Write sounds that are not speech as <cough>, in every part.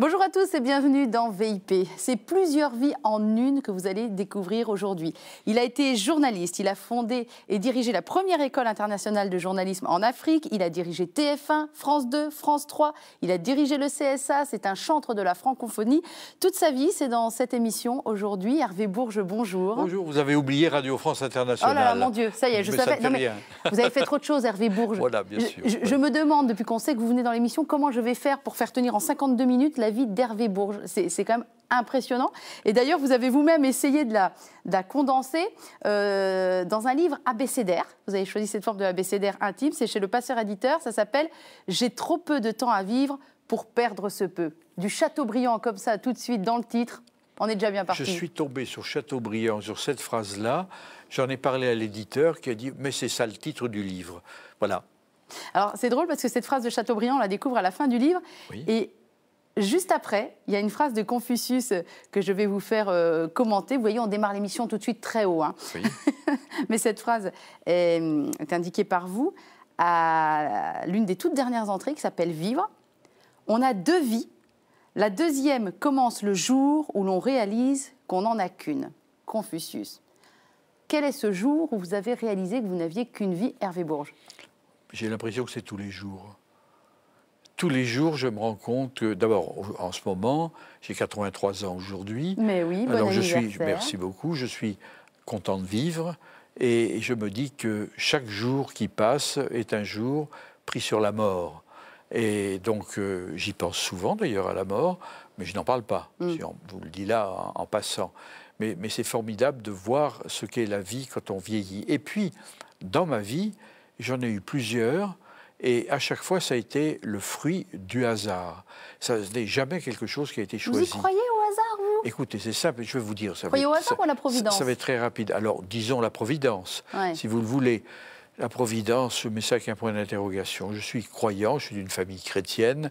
Bonjour à tous et bienvenue dans VIP. C'est plusieurs vies en une que vous allez découvrir aujourd'hui. Il a été journaliste, il a fondé et dirigé la première école internationale de journalisme en Afrique, il a dirigé TF1, France 2, France 3, il a dirigé le CSA, c'est un chantre de la francophonie. Toute sa vie, c'est dans cette émission aujourd'hui. Hervé Bourge, bonjour. Bonjour, vous avez oublié Radio France Internationale. Oh mon Dieu, ça y est, je mais savais. Non, mais vous avez fait trop de choses, Hervé Bourges. Voilà, bien sûr. Je, je me demande, depuis qu'on sait que vous venez dans l'émission, comment je vais faire pour faire tenir en 52 minutes la vie d'Hervé Bourges. C'est quand même impressionnant. Et d'ailleurs, vous avez vous-même essayé de la, condenser euh, dans un livre abécédaire. Vous avez choisi cette forme de abécédaire intime. C'est chez le passeur éditeur. Ça s'appelle J'ai trop peu de temps à vivre pour perdre ce peu. Du Chateaubriand comme ça, tout de suite dans le titre. On est déjà bien parti. Je suis tombé sur Chateaubriand, sur cette phrase-là. J'en ai parlé à l'éditeur qui a dit Mais c'est ça le titre du livre. Voilà. Alors c'est drôle parce que cette phrase de Chateaubriand, on la découvre à la fin du livre. Oui. Et Juste après, il y a une phrase de Confucius euh, que je vais vous faire euh, commenter. Vous voyez, on démarre l'émission tout de suite très haut. Hein. <laughs> Mais cette phrase euh, est, indiquée par vous à l'une des toutes dernières entrées qui s'appelle Vivre. On a deux vies. La deuxième commence le jour où l'on réalise qu'on n'en a qu'une. Confucius. Quel est ce jour où vous avez réalisé que vous n'aviez qu'une vie, Hervé Bourges J'ai l'impression que c'est tous les jours tous les jours, je me rends compte que, d'abord, en ce moment, j'ai 83 ans aujourd'hui. Mais oui, bon Alors, je suis, merci beaucoup, je suis content de vivre et je me dis que chaque jour qui passe est un jour pris sur la mort. Et donc, euh, j'y pense souvent d'ailleurs à la mort, mais je n'en parle pas. Mm. Si on vous le dit là en, passant. mais c'est formidable de voir ce qu'est la vie quand on vieillit. Et puis, dans ma vie, j'en ai eu plusieurs et à chaque fois, ça a été le fruit du hasard. Ça n'est jamais quelque chose qui a été choisi. Vous y croyez au hasard, vous Écoutez, c'est simple, je vais vous dire. Ça vous croyez au hasard ou la providence ça, va être très rapide. Alors, disons la providence, si vous le voulez. La providence, mais mets ça avec un point d'interrogation. Je suis croyant, je suis d'une famille chrétienne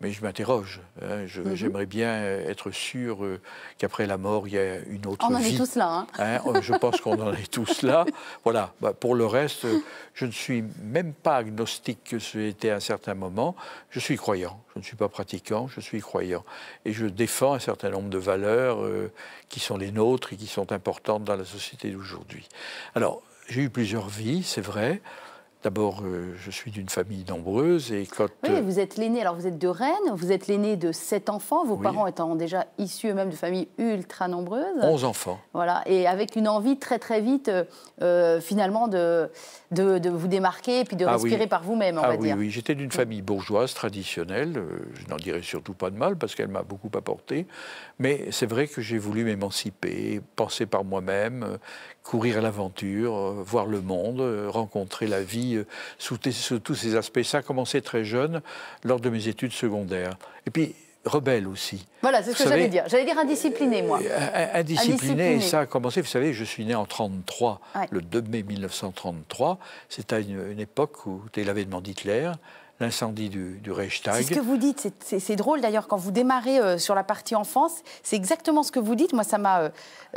mais je m'interroge. Hein, mhm. J'aimerais bien euh, être sûr euh, qu'après la mort, il y a une autre vie. On en est tous là. Hein. Hein, oh, je pense qu'on en est tous là. <laughs> Voilà. Bah, pour le reste, je ne suis même pas agnostique que ce était un certain moment. Je suis croyant. Je ne suis pas pratiquant, je suis croyant. Et je défends un certain nombre de valeurs euh, qui sont les nôtres et qui sont importantes dans la société d'aujourd'hui. Alors, j'ai eu plusieurs vies, c'est vrai. D'abord, euh, je suis d'une famille nombreuse et quand... Oui, euh, vous êtes l'aîné, alors vous êtes de Rennes, vous êtes l'aîné de sept enfants, vos parents étant déjà issus eux-mêmes de familles ultra nombreuses. Onze enfants. Voilà, et avec une envie très très vite, euh, finalement, de, de, vous démarquer et puis de ah respirer par vous-même, on ah va oui, oui, j'étais d'une famille bourgeoise, traditionnelle, je n'en dirais surtout pas de mal parce qu'elle m'a beaucoup apporté, mais c'est vrai que j'ai voulu m'émanciper, penser par moi-même, euh, courir l'aventure, euh, voir le monde, euh, rencontrer la vie sous, tous ces aspects. Ça a commencé très jeune, lors de mes études secondaires. Et puis, rebelle aussi. Voilà, c'est ce que j'allais dire. J'allais dire indiscipliné, moi. Indiscipliné, et ça a commencé, vous savez, je suis né en 1933, le 2 mai 1933. C'était une, une époque où c'était l'avènement d'Hitler l'incendie du, Reichstag. C'est ce que vous dites, c'est drôle d'ailleurs, quand vous démarrez euh, sur la partie enfance, c'est exactement ce que vous dites. Moi, ça m'a euh,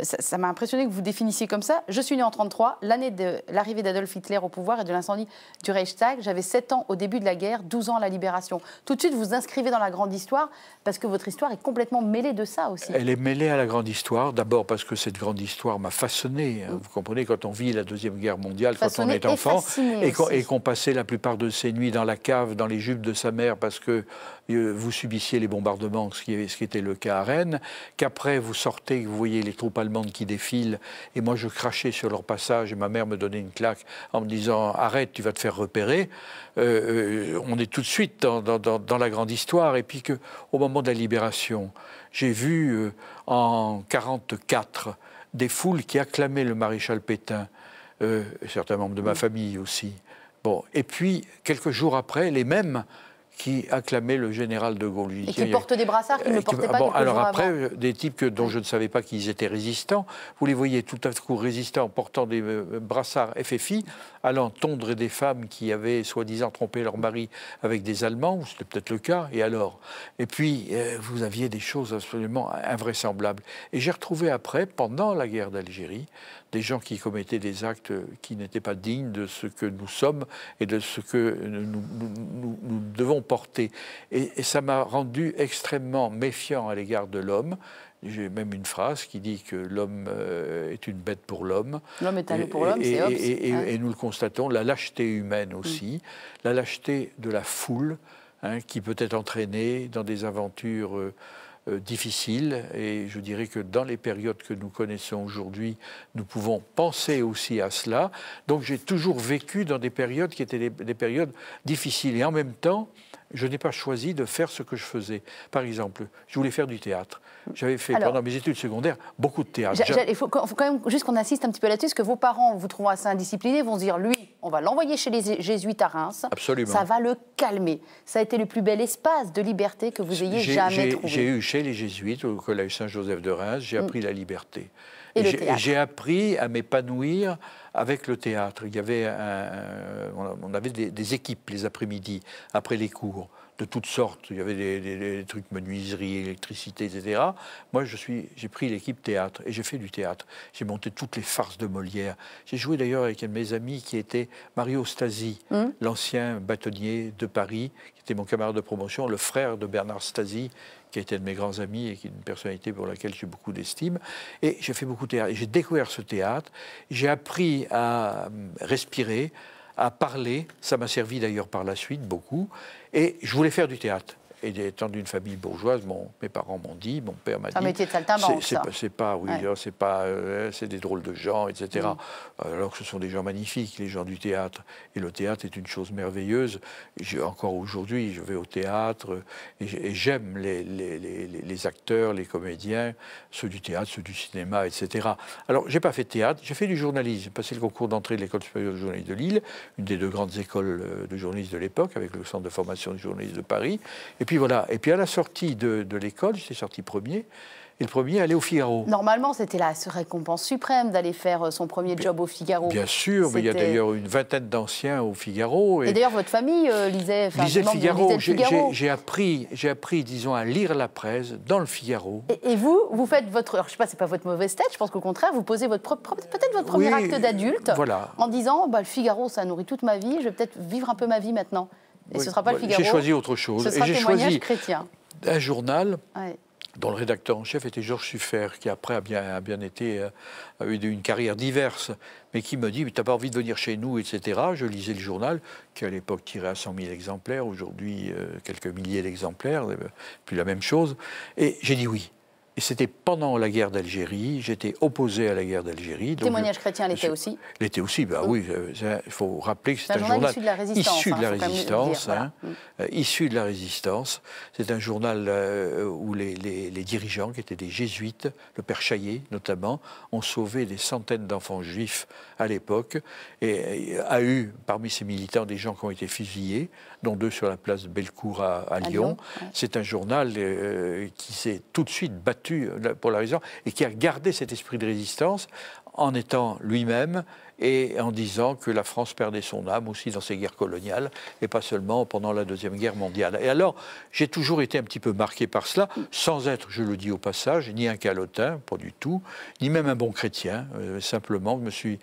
ça, m'a impressionné que vous définissiez comme ça. Je suis né en 1933, l'année de l'arrivée d'Adolf Hitler au pouvoir et de l'incendie du Reichstag. J'avais 7 ans au début de la guerre, 12 ans à la libération. Tout de suite, vous inscrivez dans la grande histoire, parce que votre histoire est complètement mêlée de ça aussi. Elle est mêlée à la grande histoire, d'abord parce que cette grande histoire m'a façonné. Hein. Mm. Vous comprenez, quand on vit la Deuxième Guerre mondiale, quand on est enfant, et qu'on passait la plupart de ses nuits dans la cave dans les jupes de sa mère parce que euh, vous subissiez les bombardements, ce qui, était le cas à Rennes, qu'après vous sortez, vous voyez les troupes allemandes qui défilent, et moi je crachais sur leur passage, et ma mère me donnait une claque en me disant arrête, tu vas te faire repérer. Euh, euh, on est tout de suite dans, la grande histoire, et puis que au moment de la libération, j'ai vu en 44 des foules qui acclamaient le maréchal Pétain. certains membres de ma famille aussi, Bon, et puis, quelques jours après, les mêmes qui acclamait le général de Gaulle. Euh, et qui porte des brassards qu'il ne portait pas ah bon, Alors après, des types dont je ne savais pas qu'ils étaient résistants, vous les voyez tout à coup résistants, portant des euh, brassards FFI, allant tondre des femmes qui avaient soi-disant trompé leur mari avec des Allemands, ou c'était peut-être le cas, et alors Et puis, euh, vous aviez des choses absolument invraisemblables. Et j'ai retrouvé après, pendant la guerre d'Algérie, des gens qui commettaient des actes qui n'étaient pas dignes de ce que nous sommes et de ce que nous devons et, ça m'a rendu extrêmement méfiant à l'égard de l'homme. J'ai même une phrase qui dit que l'homme euh, est une bête pour l'homme. L'homme est allé pour l'homme, c'est hein. Et, nous le constatons, la lâcheté humaine aussi, la lâcheté de la foule, hein, qui peut être entraînée dans des aventures euh, euh, difficiles. Et je dirais que dans les périodes que nous connaissons aujourd'hui, nous pouvons penser aussi à cela. Donc j'ai toujours vécu dans des périodes qui étaient des périodes difficiles. Et en même temps, je n'ai pas choisi de faire ce que je faisais. Par exemple, je voulais faire du théâtre. J'avais fait pendant mes études secondaires beaucoup de théâtre. Il faut, quand même juste qu'on insiste un petit peu là-dessus, parce que vos parents vous trouvent assez indisciplinés, vont se dire lui, on va l'envoyer chez les jésuites à Reims. Absolument. Ça va le calmer. Ça a été le plus bel espace de liberté que vous ayez jamais trouvé. J'ai eu chez les jésuites au collège Saint-Joseph de Reims, j'ai mm. appris la liberté. Et, et j'ai appris à m'épanouir avec le théâtre. Il y avait on avait des équipes les après-midi, après les cours de toutes sortes. Il y avait des, trucs menuiserie, électricité, etc. Moi, je suis, j'ai pris l'équipe théâtre et j'ai fait du théâtre. J'ai monté toutes les farces de Molière. J'ai joué d'ailleurs avec un de mes amis qui était Mario Stasi, mmh. l'ancien bâtonnier de Paris, qui était mon camarade de promotion, le frère de Bernard Stasi, qui était un de mes grands amis et qui est une personnalité pour laquelle j'ai beaucoup d'estime. Et j'ai fait beaucoup de théâtre. j'ai découvert ce théâtre. J'ai appris à euh, respirer, à parler. Ça m'a servi d'ailleurs par la suite beaucoup. Et je voulais faire du théâtre. Et étant d'une famille bourgeoise, mon, mes parents m'ont dit, mon père m'a dit. C'est un de C'est pas, oui, hein, c'est pas, euh, c'est des drôles de gens, etc. Mm. Alors que ce sont des gens magnifiques, les gens du théâtre. Et le théâtre est une chose merveilleuse. encore aujourd'hui, je vais au théâtre et j'aime les, les, les, acteurs, les comédiens, ceux du théâtre, ceux du cinéma, etc. Alors, j'ai pas fait de théâtre, j'ai fait du journalisme. J'ai passé le concours d'entrée de l'école supérieure de journalisme de Lille, une des deux grandes écoles euh, de journalisme de l'époque, avec le centre de formation de journalisme de Paris. Et puis et puis à la sortie de, l'école, j'étais sorti premier. Et le premier allait au Figaro. Normalement, c'était la récompense suprême d'aller faire euh, son premier job au Figaro. Bien sûr, mais il y a d'ailleurs une vingtaine d'anciens au Figaro. Et, d'ailleurs, votre famille euh, lisait, le Figaro. Figaro. J'ai appris, appris, disons, à lire la presse dans le Figaro. Et, vous, vous faites votre. Alors, je ne sais pas, c'est pas votre mauvaise tête, je pense qu'au contraire, vous posez votre Peut-être votre premier acte d'adulte. En disant, bah, le Figaro, ça nourrit toute ma vie, je vais peut-être vivre un peu ma vie maintenant. Et ce ne sera pas le Figaro. J'ai choisi autre chose. j'ai choisi chrétien. un journal. dont le rédacteur en chef était Georges Suffer, qui après a bien, bien été, euh, a eu une carrière diverse, mais qui me dit, tu t'as pas envie de venir chez nous, etc. Je lisais le journal, qui à l'époque tirait à 100 000 exemplaires, aujourd'hui euh, quelques milliers d'exemplaires, euh, puis la même chose. Et j'ai dit oui. Et c'était pendant la guerre d'Algérie, j'étais opposé à la guerre d'Algérie. Témoignage chrétien l'était aussi L'était aussi, ben oui, euh, il faut rappeler que c'est bah, un, journal issu de la résistance. Issu de la résistance, C'est un journal euh, où les, dirigeants, qui étaient des jésuites, le père Chaillet notamment, ont sauvé des centaines d'enfants juifs à l'époque, et, a eu parmi ses militants des gens qui ont été fusillés, dont deux sur la place Bellecour à, Lyon. C'est un journal euh, qui s'est tout de suite battu euh, pour la raison, et qui a gardé cet esprit de résistance en étant lui-même et en disant que la France perdait son âme aussi dans ses guerres coloniales et pas seulement pendant la Deuxième Guerre mondiale. Et alors, j'ai toujours été un petit peu marqué par cela, sans être, je le dis au passage, ni un calotin, pas du tout, ni même un bon chrétien. Euh, simplement, je me suis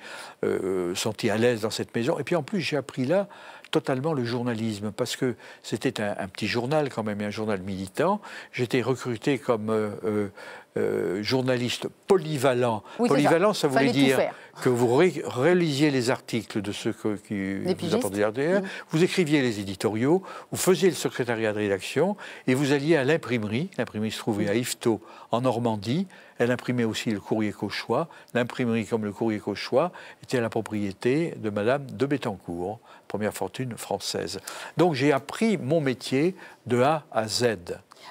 euh, senti à l'aise dans cette maison. Et puis en plus, j'ai appris là totalement le journalisme, parce que c'était un, petit journal quand même, un journal militant. J'étais recruté comme euh, euh, euh, journaliste polyvalent. polyvalent, ça, voulait dire que vous réalisiez les articles de ceux que, qui vous apportaient RDR, vous écriviez les éditoriaux, vous faisiez le secrétariat de rédaction, et vous alliez à l'imprimerie. L'imprimerie se trouvait à Ifto, en Normandie. Elle imprimait aussi le courrier cauchois. L'imprimerie, comme le courrier cauchois, était à la propriété de Madame de Bettencourt, première fortune française. Donc j'ai appris mon métier de A à Z.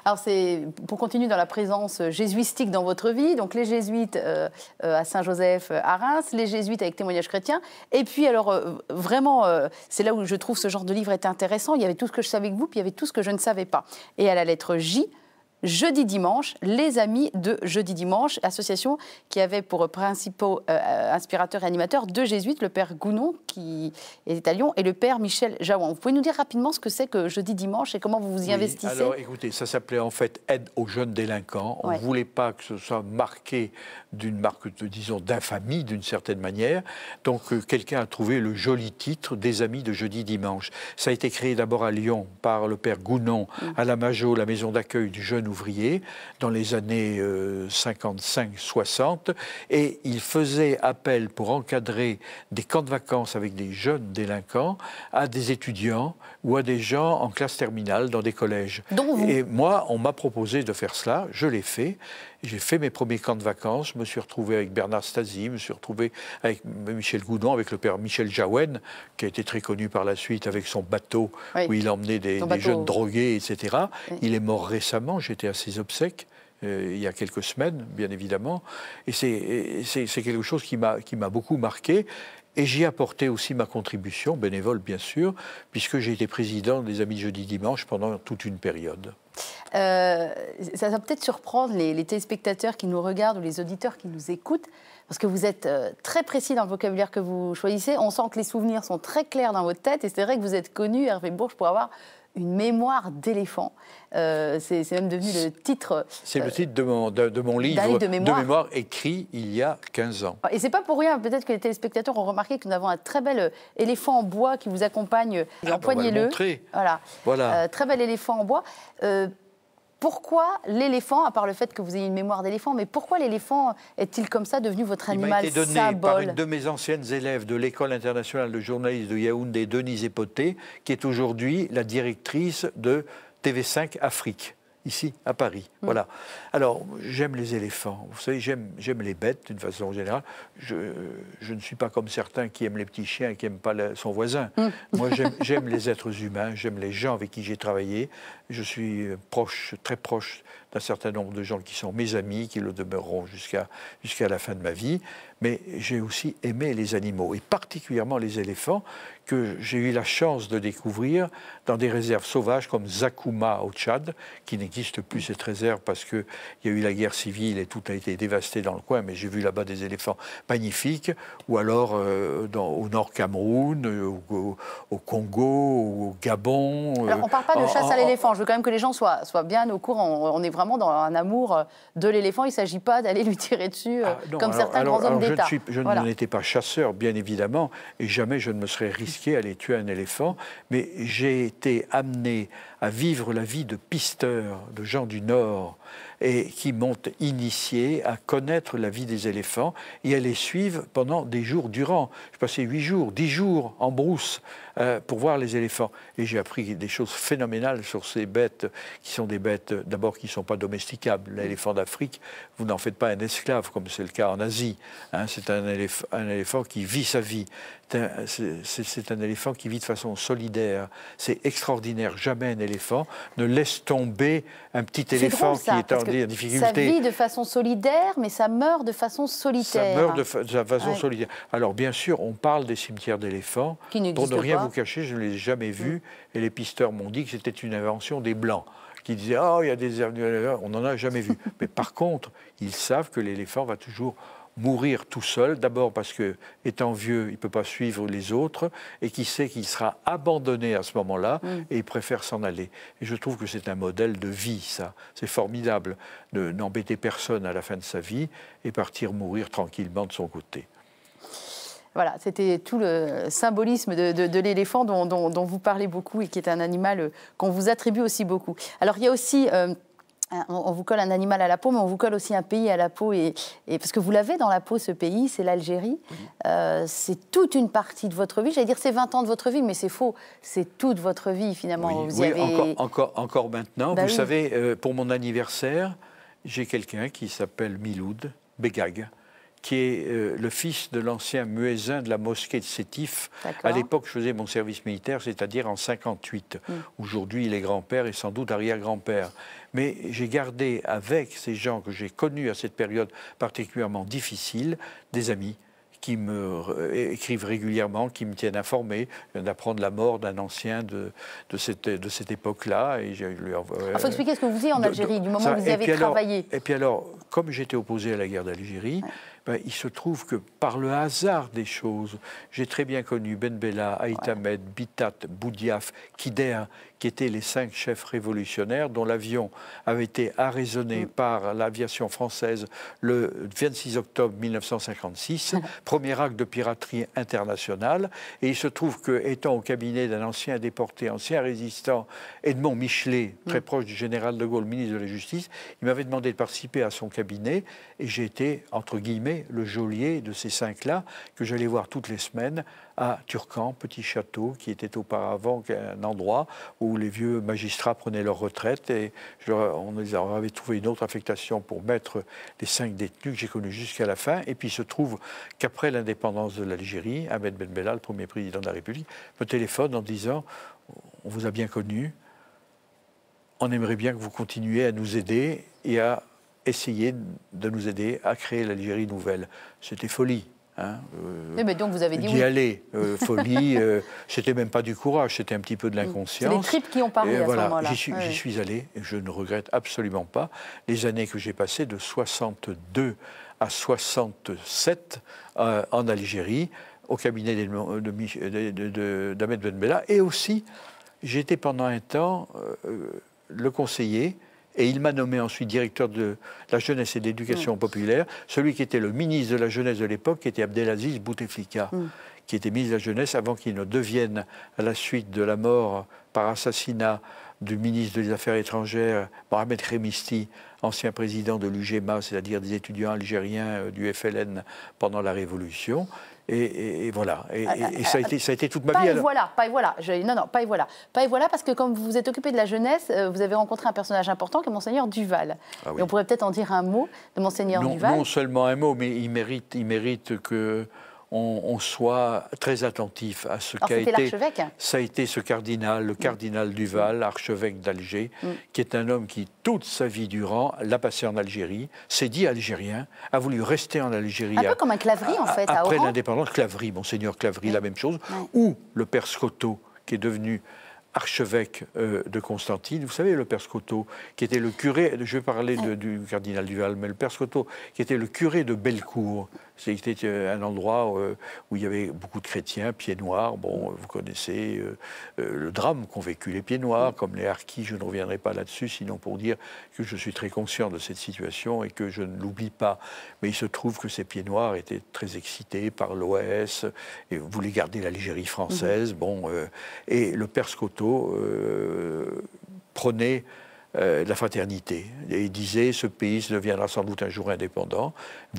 Alors, c'est pour continuer dans la présence jésuistique dans votre vie, donc les jésuites euh, euh, à Saint-Joseph euh, à Reims, les jésuites avec témoignage chrétien, et puis alors vraiment, c'est là où je trouve ce genre de livre est intéressant. Il y avait tout ce que je savais que vous, puis il y avait tout ce que je ne savais pas. Et à la lettre J, jeudi dimanche, les amis de jeudi dimanche, association qui avait pour principaux euh, euh, inspirateurs et animateurs deux jésuites, le père Gounon qui est à Lyon et le père Michel Jaouan. Vous pouvez nous dire rapidement ce que c'est que jeudi dimanche et comment vous vous y investissez Alors écoutez, ça s'appelait en fait aide aux jeunes délinquants. On ne voulait pas que ce soit marqué d'une marque, disons, d'infamie d'une certaine manière. Donc euh, quelqu'un a trouvé le joli titre des amis de jeudi dimanche. Ça a été créé d'abord à Lyon par le père Gounon mm. à la Majo, la maison d'accueil du jeune ouvrier dans les années 55-60 euh, et il faisait appel pour encadrer des camps de vacances avec des jeunes délinquants à des étudiants ou à des gens en classe terminale dans des collèges. Et moi, on m'a proposé de faire cela, je l'ai fait. J'ai fait mes premiers camps de vacances, je me suis retrouvé avec Bernard Stasi, je me suis retrouvé avec Michel Goudon, avec le père Michel Jaouen, qui a été très connu par la suite avec son bateau où il emmenait des, jeunes drogués, etc. Il est mort récemment, j'étais à ses obsèques. Euh, il y a quelques semaines, bien évidemment. Et c'est quelque chose qui m'a beaucoup marqué. Et j'y ai apporté aussi ma contribution, bénévole bien sûr, puisque j'ai été président des Amis de Jeudi Dimanche pendant toute une période. Euh, ça va peut-être surprendre les, téléspectateurs qui nous regardent ou les auditeurs qui nous écoutent, parce que vous êtes euh, très précis dans le vocabulaire que vous choisissez. On sent que les souvenirs sont très clairs dans votre tête, et c'est vrai que vous êtes connu, Hervé Bourges, pour avoir une mémoire d'éléphant. Euh, c'est même devenu le titre. C'est le euh, titre de mon, livre de mémoire. écrit il y a 15 ans. Et c'est pas pour rien, peut-être que les téléspectateurs ont remarqué que nous avons un très bel euh, éléphant en bois qui vous accompagne. Ah, ben, Empoignez-le. voilà. voilà. très bel éléphant en bois. Pourquoi l'éléphant, à part le fait que vous ayez une mémoire d'éléphant, mais pourquoi l'éléphant est-il comme ça devenu votre animal Il m'a été donné par une de mes anciennes élèves de l'École internationale de journalisme de Yaoundé, Denise Epoté, qui est aujourd'hui la directrice de TV5 Afrique ici à Paris. Mm. Voilà. Alors, j'aime les éléphants. Vous savez, j'aime, j'aime les bêtes d'une façon générale. Je, ne suis pas comme certains qui aiment les petits chiens et qui n'aiment pas son voisin. Mm. Moi, <laughs> j'aime, les êtres humains, j'aime les gens avec qui j'ai travaillé, je suis proche, très proche d'un certain nombre de gens qui sont mes amis, qui le demeureront jusqu'à jusqu'à la fin de ma vie, mais j'ai aussi aimé les animaux, et particulièrement les éléphants, que j'ai eu la chance de découvrir dans des réserves sauvages comme Zakouma au Tchad, qui n'existe plus cette réserve parce qu'il y a eu la guerre civile et tout a été dévasté dans le coin, mais j'ai vu là-bas des éléphants magnifiques, ou alors euh, dans, au nord Cameroun, euh, au, congo Congo, au Gabon. on ne parle pas de euh, chasse à l'éléphant, je veux quand même que les gens soient, soient bien au courant. On, est vraiment dans un amour euh, de l'éléphant. Il ne s'agit pas d'aller lui tirer dessus euh, ah, comme certains grands hommes d'État. Je, je pas chasseur, bien évidemment, et jamais je ne me serais risqué à aller tuer un éléphant, mais j'ai été amené à vivre la vie de pisteurs, de gens du Nord, et qui m'ont initié à connaître la vie des éléphants et à les suivre pendant des jours durant. Je passais huit jours, dix jours en brousse euh, pour voir les éléphants. Et j'ai appris des choses phénoménales sur ces bêtes, qui sont des bêtes euh, d'abord qui ne sont pas domesticables. L'éléphant d'Afrique, vous n'en faites pas un esclave, comme c'est le cas en Asie. Hein. c'est un, un éléphant qui vit sa vie. C'est un, éléphant qui vit de façon solidaire. C'est extraordinaire. Jamais un éléphant ne laisse tomber un petit éléphant qui est en difficulté. Ça vit de façon solidaire, mais ça meurt de façon solitaire. Ça meurt de, façon solidaire. Alors bien sûr, on parle des cimetières d'éléphants pour ne rien je ne l'ai jamais vu. Mm. Et les pisteurs m'ont dit que c'était une invention des Blancs qui disaient Ah, oh, il y a des on n'en a jamais vu. <laughs> Mais par contre, ils savent que l'éléphant va toujours mourir tout seul, d'abord parce que étant vieux, il ne peut pas suivre les autres, et qui sait qu'il sera abandonné à ce moment-là, mm. et il préfère s'en aller. Et je trouve que c'est un modèle de vie, ça. C'est formidable de n'embêter personne à la fin de sa vie et partir mourir tranquillement de son côté. Voilà, c'était tout le symbolisme de, l'éléphant dont, vous parlez beaucoup et qui est un animal euh, qu'on vous attribue aussi beaucoup. Alors il y a aussi... Euh, on vous colle un animal à la peau, mais on vous colle aussi un pays à la peau. Et, parce que vous l'avez dans la peau, ce pays, c'est l'Algérie. Euh, c'est toute une partie de votre vie. J'allais dire c'est 20 ans de votre vie, mais c'est faux. C'est toute votre vie, finalement. Oui, encore, encore, maintenant. Bah vous savez, pour mon anniversaire, j'ai quelqu'un qui s'appelle Miloud Begag qui est euh, le fils de l'ancien muezzin de la mosquée de Sétif. À l'époque, je faisais mon service militaire, c'est-à-dire en 58. Mm. Aujourd'hui, il est grand-père et sans doute arrière-grand-père. Mais j'ai gardé avec ces gens que j'ai connus à cette période particulièrement difficile des amis qui me euh, écrivent régulièrement, qui me tiennent informé. Euh, d'apprendre la mort d'un ancien de, cette, de cette époque-là. Il faut expliquer ce que vous faisiez en Algérie, du moment où vous y avez travaillé. Et puis alors, comme j'étais opposé à la guerre d'Algérie, ben, il se trouve que par le hasard des choses, j'ai très bien connu Ben Bella, Aït Ahmed, Bitat, Boudiaf, Kider, qui étaient les cinq chefs révolutionnaires dont l'avion avait été arraisonné mm. par l'aviation française le 26 octobre 1956, mm. premier acte de piraterie internationale. Et il se trouve que, étant au cabinet d'un ancien déporté, ancien résistant, Edmond Michelet, mm. très proche du général de Gaulle, ministre de la Justice, il m'avait demandé de participer à son cabinet et j'ai été, entre guillemets, le geôlier de ces cinq-là que j'allais voir toutes les semaines à Turcan, petit château, qui était auparavant un endroit où les vieux magistrats prenaient leur retraite. Et je, on avait trouvé une autre affectation pour mettre les cinq détenus que j'ai connus jusqu'à la fin. Et puis il se trouve qu'après l'indépendance de l'Algérie, Ahmed Ben Bella, le premier président de la République, me téléphone en disant On vous a bien connu, on aimerait bien que vous continuiez à nous aider et à essayer de nous aider à créer l'Algérie nouvelle. C'était folie. Hein, euh, mais donc vous avez dit d'y aller, euh, <laughs> folie, euh, c'était même pas du courage, c'était un petit peu de l'inconscience. C'est les tripes qui ont parlé à ce moment-là. J'y suis, allé, et je ne regrette absolument pas les années que j'ai passées de 62 à 67 en Algérie, au cabinet d'Ahmed de, Ben Bella, et aussi j'étais pendant un temps le conseiller et il m'a nommé ensuite directeur de la jeunesse et de l'éducation mm. populaire, celui qui était le ministre de la jeunesse de l'époque, qui était Abdelaziz Bouteflika, mm. qui était ministre de la jeunesse avant qu'il ne devienne, à la suite de la mort par assassinat du ministre des Affaires étrangères, Mohamed Khemisti, ancien président de l'UGMA, c'est-à-dire des étudiants algériens euh, du FLN pendant la Révolution, et, voilà. Et, ah, ah, ah, ça, a été, toute ma vie. Et alors... voilà, pas et voilà. non, non, pas et voilà. Pas et voilà parce que comme vous vous êtes occupé de la jeunesse, euh, vous avez rencontré un personnage important qui est Monseigneur Duval. on pourrait peut-être en dire un mot de Monseigneur Duval. Non seulement un mot, mais il mérite, il mérite que on, soit très attentif à ce qu'a été. Ça a été ce cardinal, le cardinal mm. Duval, archevêque d'Alger, mm. qui est un homme qui, toute sa vie durant, l'a passé en Algérie, s'est dit algérien, a voulu rester en Algérie. Un peu comme un Claverie, en fait. après l'indépendance, Clavry, Monseigneur Clavry, la même chose, ou le père Scoto, qui est devenu archevêque euh, de Constantine. Vous savez, le père Scoto, qui était le curé, je vais parler du cardinal Duval, mais le père Scoto, qui était le curé de Bellecour, c'était euh, un endroit euh, où il y avait beaucoup de chrétiens, pieds noirs. Bon, vous connaissez euh, le drame qu'ont vécu les pieds noirs, comme les harkis. Je ne reviendrai pas là-dessus, sinon pour dire que je suis très conscient de cette situation et que je ne l'oublie pas. Mais il se trouve que ces pieds noirs étaient très excités par l'OS et voulaient garder l'Algérie française. Mhm. Bon, et le père Scotto prenait euh, la fraternité. il disait, ce pays deviendra sans doute un jour indépendant.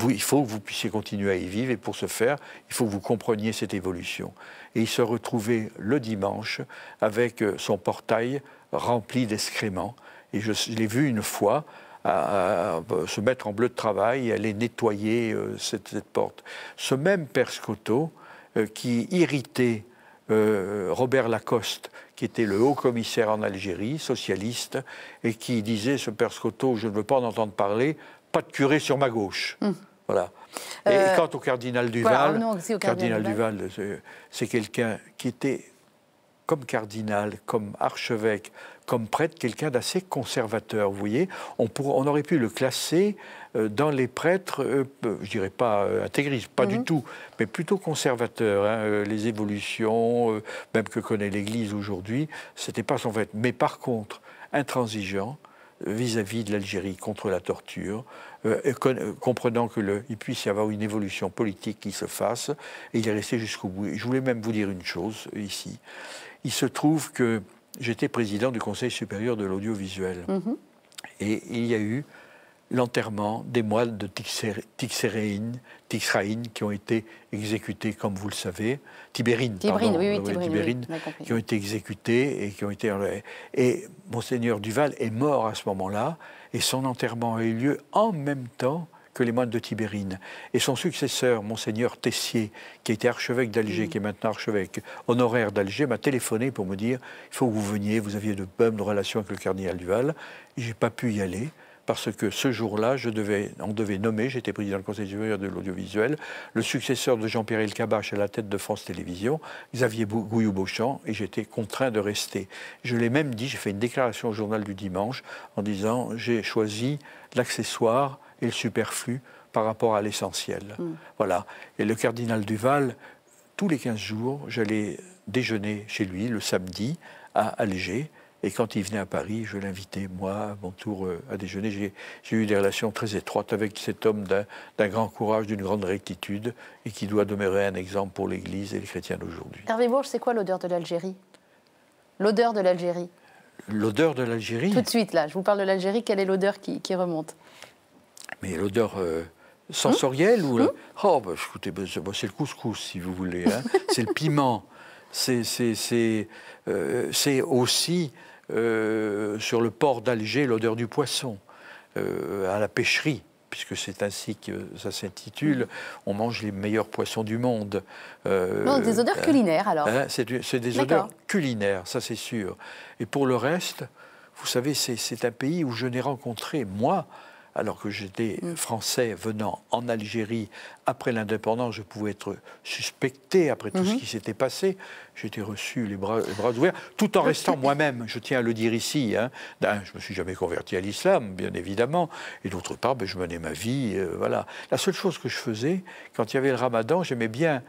il faut que vous puissiez continuer à y vivre et pour ce faire, il faut que vous compreniez cette évolution. Et il se retrouvait le dimanche avec euh, son portail rempli d'excréments. Et je, l'ai vu une fois se mettre en bleu de travail et aller nettoyer euh, cette, porte. Ce même père qui irritait Robert Lacoste, qui était le haut commissaire en Algérie, socialiste, et qui disait, ce père Scotto, je ne veux pas en entendre parler, pas de curé sur ma gauche. Hum. Voilà. et, euh, quant au cardinal Duval, cardinal, Duval c'est quelqu'un qui était comme cardinal, comme archevêque, comme prêtre, quelqu'un d'assez conservateur. Vous voyez, on, aurait pu le classer euh, dans les prêtres, euh, euh, je dirais pas intégristes, pas du mhm. tout, mais plutôt conservateurs. Hein, les évolutions, même que connaît l'Église aujourd'hui, c'était pas son fait. Mais par contre, intransigeant vis-à-vis de l'Algérie contre la torture, comprenant que il puisse y avoir une évolution politique qui se fasse, il est resté jusqu'au bout. je voulais même vous dire une chose ici, il se trouve que j'étais président du Conseil supérieur de l'audiovisuel. Mhm. Et il y a eu l'enterrement des moines de Tixéréine, Tixraïne, qui ont été exécutés, comme vous le savez, Tibérine, pardon, Tibérine, qui ont été exécutés et qui ont été et monseigneur Duval est mort à ce moment-là et son enterrement a eu lieu en même temps que les moines de Tibérine. Et son successeur, monseigneur Tessier, qui était archevêque d'Alger, mm. qui est maintenant archevêque honoraire d'Alger, m'a téléphoné pour me dire il faut que vous veniez, vous aviez de bonnes relations avec le cardinal Duval. J'ai pas pu y aller parce que ce jour-là, devais, on devait nommer, j'étais président du Conseil supérieur de l'audiovisuel, le successeur de Jean-Pierre Elkabach à la tête de France Télévisions, Xavier Gouillou-Beauchamp, et j'étais contraint de rester. Je l'ai même dit, j'ai fait une déclaration au journal du dimanche en disant j'ai choisi l'accessoire et le superflu par rapport à l'essentiel. Mm. Voilà. Et le cardinal Duval, tous les 15 jours, j'allais déjeuner chez lui le samedi à Alger. Et quand il venait à Paris, je l'invitais, moi, à mon tour, euh, à déjeuner. J'ai eu des relations très étroites avec cet homme d'un grand courage, d'une grande rectitude, et qui doit demeurer un exemple pour l'Église et les chrétiens d'aujourd'hui. Hervé Bourges, c'est quoi l'odeur de l'Algérie L'odeur de l'Algérie L'odeur de l'Algérie Tout de suite, là, je vous parle de l'Algérie, quelle est l'odeur qui remonte mais l'odeur euh, hum sensorielle ou hum Oh, bah, écoutez, bah, bah, c'est le couscous, si vous voulez. Hein. <laughs> c'est le piment. C'est euh, aussi, euh, sur le port d'Alger, l'odeur du poisson, à la pêcherie puisque c'est ainsi que ça s'intitule, hum. on mange les meilleurs poissons du monde. des odeurs hein. culinaires alors hein, C'est des odeurs culinaires, ça c'est sûr. Et pour le reste, vous savez, c'est un pays où je n'ai rencontré, moi, alors que j'étais mm. français venant en Algérie après l'indépendance, je pouvais être suspecté après tout ce mm-hmm. qui s'était passé. J'étais reçu les bras, ouverts, tout en restant moi-même, je tiens à le dire ici. Hein. je ne me suis jamais converti à l'islam, bien évidemment. Et d'autre part, ben, je menais ma vie. Euh, voilà. La seule chose que je faisais, quand il y avait le ramadan, j'aimais bien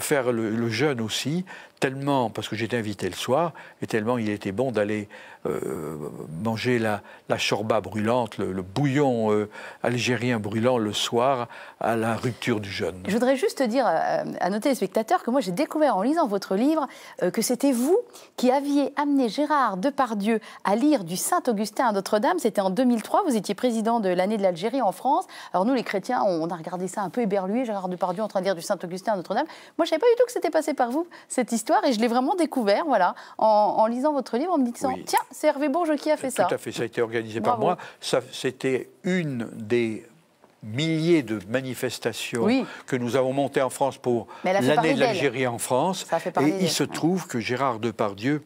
faire le, jeûne aussi, tellement, parce que j'étais invité le soir, et tellement il était bon d'aller euh, manger la, la chorba brûlante, le, bouillon euh, algérien brûlant le soir à la rupture du jeûne. Je voudrais juste dire euh, à nos téléspectateurs que moi j'ai découvert en lisant votre livre que c'était vous qui aviez amené Gérard Depardieu à lire du Saint-Augustin à Notre-Dame. C'était en 2003, vous étiez président de l'année de l'Algérie en France. Alors nous les chrétiens, on a regardé ça un peu éberlué, Gérard Depardieu en train de lire du Saint-Augustin à Notre-Dame. Moi je ne savais pas du tout que c'était passé par vous, cette histoire et je l'ai vraiment découvert, voilà, en, lisant votre livre, en me disant tiens, c'est Hervé Bourge qui a fait ça. Tout à fait, ça a été organisé par moi. C'était une des milliers de manifestations que nous avons montées en France pour l'année de l'Algérie en France. Et il se trouve que Gérard Depardieu,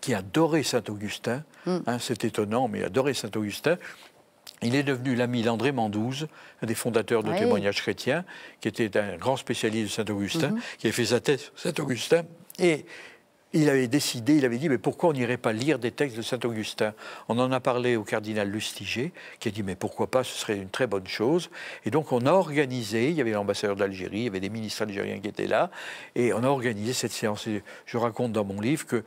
qui adorait Saint-Augustin, hmm. hein, c'est étonnant, mais adorait Saint-Augustin, il est devenu l'ami d'André Mandouze, un des fondateurs de Témoignages chrétiens, qui était un grand spécialiste de Saint-Augustin, mhm. qui avait fait sa thèse sur Saint-Augustin. Et il avait décidé, il avait dit, mais pourquoi on n'irait pas lire des textes de Saint-Augustin On en a parlé au cardinal Lustiger, qui a dit, mais pourquoi pas, ce serait une très bonne chose. Et donc on a organisé, il y avait l'ambassadeur d'Algérie, il y avait des ministres algériens qui étaient là, et on a organisé cette séance. je raconte dans mon livre que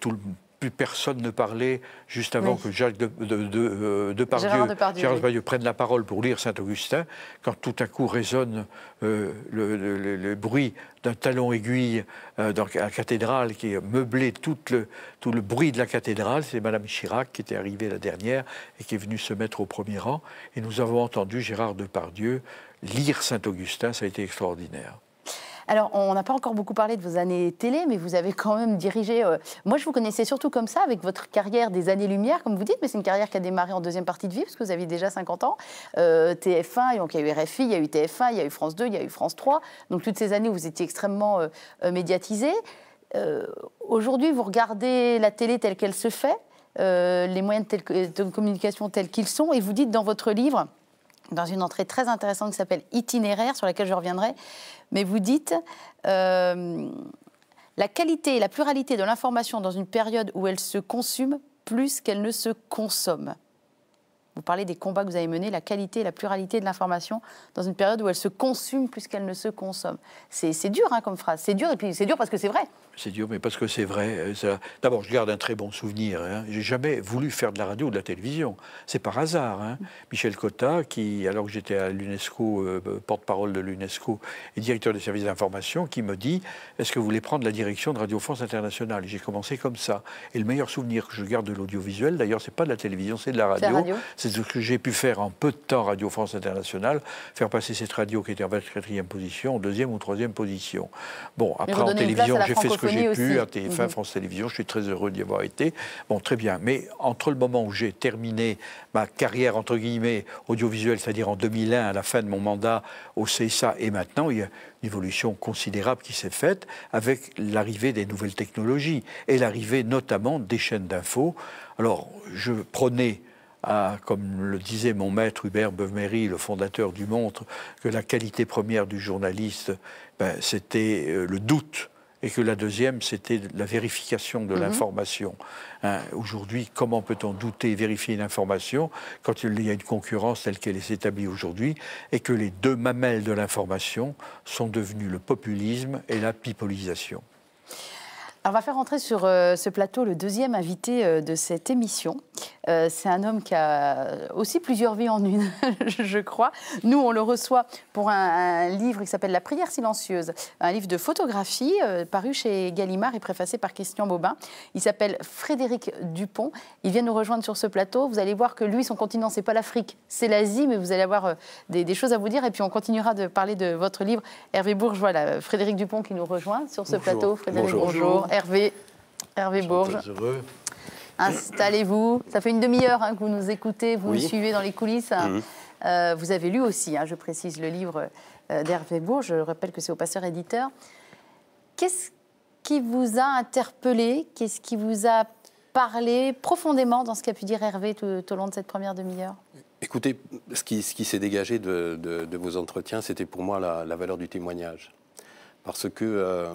tout le plus personne ne parlait juste avant que Jacques de, euh, Pardieu, Gérard Depardieu, prenne la parole pour lire Saint-Augustin, quand tout à coup résonne euh, le, bruit d'un talon aiguille euh, dans la cathédrale qui meublait tout le, tout le bruit de la cathédrale, c'est Madame Chirac qui était arrivée la dernière et qui est venue se mettre au premier rang. Et nous avons entendu Gérard Depardieu lire Saint-Augustin, ça a été extraordinaire. Alors, on n'a pas encore beaucoup parlé de vos années télé, mais vous avez quand même dirigé. Euh, moi, je vous connaissais surtout comme ça, avec votre carrière des années-lumière, comme vous dites, mais c'est une carrière qui a démarré en deuxième partie de vie, parce que vous aviez déjà 50 ans. Euh, TF1, il y a eu RFI, il y a eu TF1, il y a eu France 2, il y a eu France 3. Donc, toutes ces années, vous étiez extrêmement euh, médiatisé. Aujourd'hui, vous regardez la télé telle qu'elle se fait, les moyens de communication tels qu'ils sont, et vous dites dans votre livre dans une entrée très intéressante qui s'appelle Itinéraire, sur laquelle je reviendrai. Mais vous dites, euh, la qualité et la pluralité de l'information dans une période où elle se consume plus qu'elle ne se consomme. Vous parlez des combats que vous avez menés, la qualité la pluralité de l'information dans une période où elle se consume plus qu'elle ne se consomme. C'est dur hein, comme phrase, c'est dur, et puis c'est dur parce que c'est vrai. C'est dur, mais parce que c'est vrai. Euh, D'abord, je garde un très bon souvenir. Hein. J'ai jamais voulu faire de la radio ou de la télévision. C'est par hasard. Hein. Michel Cotta, qui, alors que j'étais à l'UNESCO, euh, porte-parole de l'UNESCO et directeur des services d'information, qui me dit Est-ce que vous voulez prendre la direction de Radio France Internationale J'ai commencé comme ça. Et le meilleur souvenir que je garde de l'audiovisuel, d'ailleurs, c'est pas de la télévision, c'est de la radio c'est ce que j'ai pu faire en peu de temps Radio France Internationale, faire passer cette radio qui était en 24e position, en deuxième ou troisième position. Bon, après en télévision, j'ai fait ce que j'ai pu, à TF1, mhm. France Télévisions, je suis très heureux d'y avoir été. Bon, très bien. Mais entre le moment où j'ai terminé ma carrière, entre guillemets, audiovisuelle, c'est-à-dire en 2001, à la fin de mon mandat au CSA, et maintenant, il y a une évolution considérable qui s'est faite avec l'arrivée des nouvelles technologies et l'arrivée notamment des chaînes d'infos. Alors, je prenais ah, comme le disait mon maître Hubert Beumery, le fondateur du Montre, que la qualité première du journaliste, ben, c'était euh, le doute et que la deuxième, c'était la vérification de mhm. l'information. Hein, aujourd'hui, comment peut-on douter et vérifier une information quand il y a une concurrence telle qu'elle est établie aujourd'hui et que les deux mamelles de l'information sont devenues le populisme et la pipolisation on va faire rentrer sur euh, ce plateau le deuxième invité euh, de cette émission. Euh, c'est un homme qui a aussi plusieurs vies en une, <laughs> je crois. Nous, on le reçoit pour un, livre qui s'appelle La prière silencieuse, un livre de photographie paru chez Gallimard et préfacé par Christian Bobin. Il s'appelle Frédéric Dupont. Il vient nous rejoindre sur ce plateau. Vous allez voir que lui, son continent, c'est pas l'Afrique, c'est l'Asie, mais vous allez avoir des, choses à vous dire. Et puis, on continuera de parler de votre livre. Hervé Bourgeois. voilà, Frédéric Dupont qui nous rejoint sur ce plateau. bonjour. bonjour. Hervé, Hervé Bourges. Installez-vous. Ça fait une demi-heure hein, que vous nous écoutez, vous nous suivez dans les coulisses. Mhm. Euh, vous avez lu aussi, hein, je précise, le livre euh, d'Hervé Bourge, Je rappelle que c'est au passeur éditeur. Qu'est-ce qui vous a interpellé Qu'est-ce qui vous a parlé profondément dans ce qu'a pu dire Hervé tout, au long de cette première demi-heure Écoutez, ce qui, s'est dégagé de, vos entretiens, c'était pour moi la valeur du témoignage parce que euh,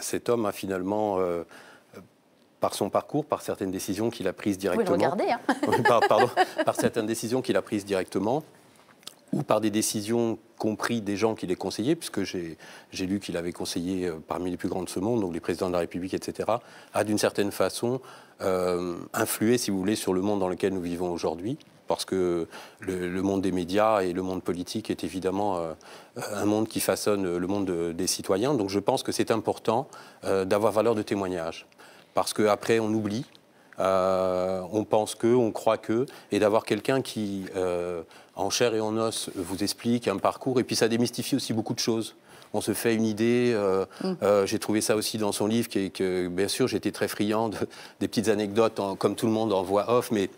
cet homme a finalement, euh, par son parcours, par certaines décisions qu'il a prises directement, hein. <laughs> par, certaines décisions qu'il a prises directement, ou par des décisions compris des gens qui les conseillés, puisque j'ai lu qu'il avait conseillé euh, parmi les plus grands de ce monde, donc les présidents de la République, etc., a d'une certaine façon influé, si vous voulez, sur le monde dans lequel nous vivons aujourd'hui parce que le, monde des médias et le monde politique est évidemment euh, un monde qui façonne le monde des citoyens. Donc je pense que c'est important euh, d'avoir valeur de témoignage, parce qu'après on oublie. Euh, on pense que, on croit que, et d'avoir quelqu'un qui, en chair et en os, vous explique un parcours, et puis ça démystifie aussi beaucoup de choses. On se fait une idée. Mm. j'ai trouvé ça aussi dans son livre, qui, que bien sûr j'étais très friand des petites anecdotes, comme tout le monde en voix off, mais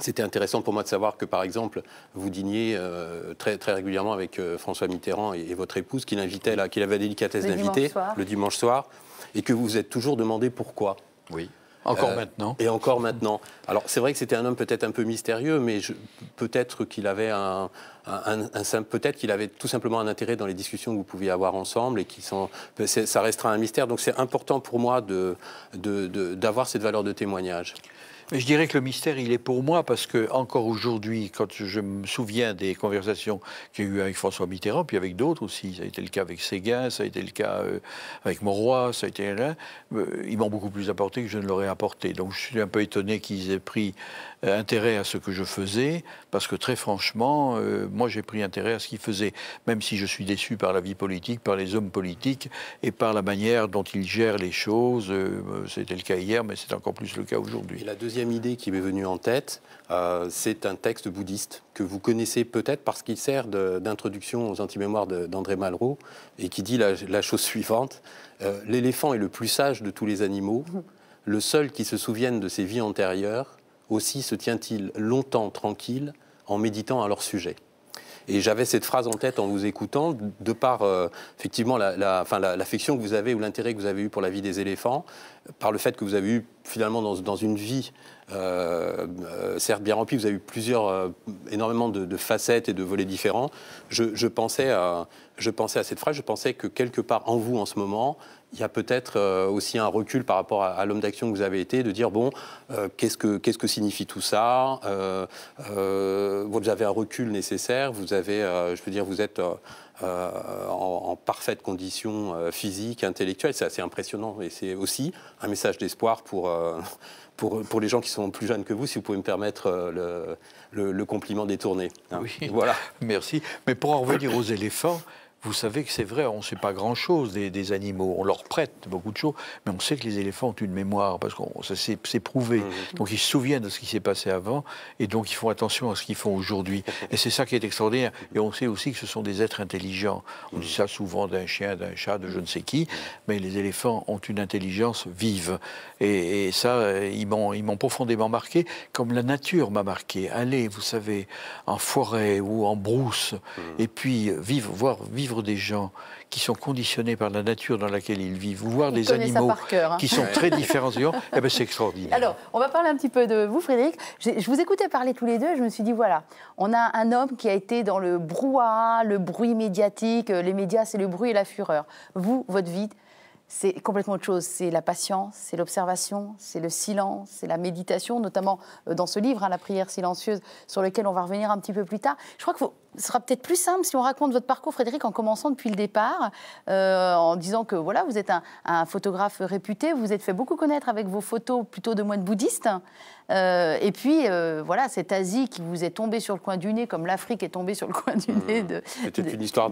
c'était intéressant pour moi de savoir que, par exemple, vous dîniez euh, très, très régulièrement avec euh, François Mitterrand et, votre épouse, qu'il qu'il avait la délicatesse d'inviter le dimanche soir, et que vous vous êtes toujours demandé pourquoi. Oui. Encore euh, maintenant. Et encore maintenant. Alors, c'est vrai que c'était un homme peut-être un peu mystérieux, mais peut-être qu'il avait un, peut-être qu'il avait tout simplement un intérêt dans les discussions que vous pouviez avoir ensemble et qui sont, ben, ça restera un mystère. Donc, c'est important pour moi de d'avoir cette valeur de témoignage. Je dirais que le mystère, il est pour moi parce que encore aujourd'hui, quand je me souviens des conversations qu'il y a eu avec François Mitterrand, puis avec d'autres aussi, ça a été le cas avec Séguin, ça a été le cas euh, avec Moroy, ça a été hein, euh, ils m'ont beaucoup plus apporté que je ne l'aurais apporté. Donc je suis un peu étonné qu'ils aient pris euh, intérêt à ce que je faisais, parce que très franchement, euh, moi j'ai pris intérêt à ce qu'il faisait, même si je suis déçu par la vie politique, par les hommes politiques et par la manière dont ils gèrent les choses. Euh, c'était le cas hier, mais c'est encore plus le cas aujourd'hui. la deuxième idée qui m'est venue en tête, c'est un texte bouddhiste que vous connaissez peut-être parce qu'il sert d'introduction aux antimémoires d'André Malraux et qui dit la, la chose suivante L'éléphant est le plus sage de tous les animaux. Le seul qui se souvienne de ses vies antérieures, aussi se tient-il longtemps tranquille en méditant à leur sujet. Et j'avais cette phrase en tête en vous écoutant, de par euh, effectivement la, l'affection que vous avez ou l'intérêt que vous avez eu pour la vie des éléphants, par le fait que vous avez eu finalement dans, une vie euh, euh, certes bien remplie, vous avez eu plusieurs énormément de, facettes et de volets différents. Je, pensais je pensais à cette phrase, je pensais que quelque part en vous en ce moment, il y a peut-être euh, aussi un recul par rapport à, l'homme d'action que vous avez été, de dire, bon, euh, qu'est-ce que que signifie tout ça euh, Vous avez un recul nécessaire, vous avez, je veux dire, vous êtes... en, parfaite condition physique, intellectuelle. C'est assez impressionnant et c'est aussi un message d'espoir pour, pour, les gens qui sont plus jeunes que vous, si vous pouvez me permettre le, compliment détourné. Hein. voilà. merci. Mais pour en revenir aux éléphants, vous savez que c'est vrai, on ne sait pas grand-chose des, animaux, on leur prête beaucoup de choses, mais on sait que les éléphants ont une mémoire, parce que c'est prouvé. Mmh, mmh. Donc ils se souviennent de ce qui s'est passé avant, et donc ils font attention à ce qu'ils font aujourd'hui. Et c'est ça qui est extraordinaire. Et on sait aussi que ce sont des êtres intelligents. On dit ça souvent d'un chien, d'un chat, de je ne sais qui, mais les éléphants ont une intelligence vive. Et, ça, euh, ils m'ont profondément marqué, comme la nature m'a marqué. Allez, vous savez, en forêt ou en brousse, mmh. et puis euh, vivre, voir vivre des gens qui sont conditionnés par la nature dans laquelle ils vivent, voir des animaux hein. qui sont très <laughs> différents eh ben, c'est extraordinaire. Alors, on va parler un petit peu de vous, Frédéric. Je, vous écoutais parler tous les deux, je me suis dit, voilà, on a un homme qui a été dans le brouhaha, le bruit médiatique, euh, les médias, c'est le bruit et la fureur. Vous, votre vie, c'est complètement autre chose. C'est la patience, c'est l'observation, c'est le silence, c'est la méditation, notamment euh, dans ce livre, hein, La prière silencieuse, sur lequel on va revenir un petit peu plus tard. Je crois que ce sera peut-être plus simple si on raconte votre parcours, Frédéric, en commençant depuis le départ, euh, en disant que voilà, vous êtes un, un, photographe réputé, vous vous êtes fait beaucoup connaître avec vos photos plutôt de moines bouddhistes. Euh, et puis, euh, voilà, cette Asie qui vous est tombée sur le coin du nez, comme l'Afrique est tombée sur le coin du mmh. nez de. C'était une histoire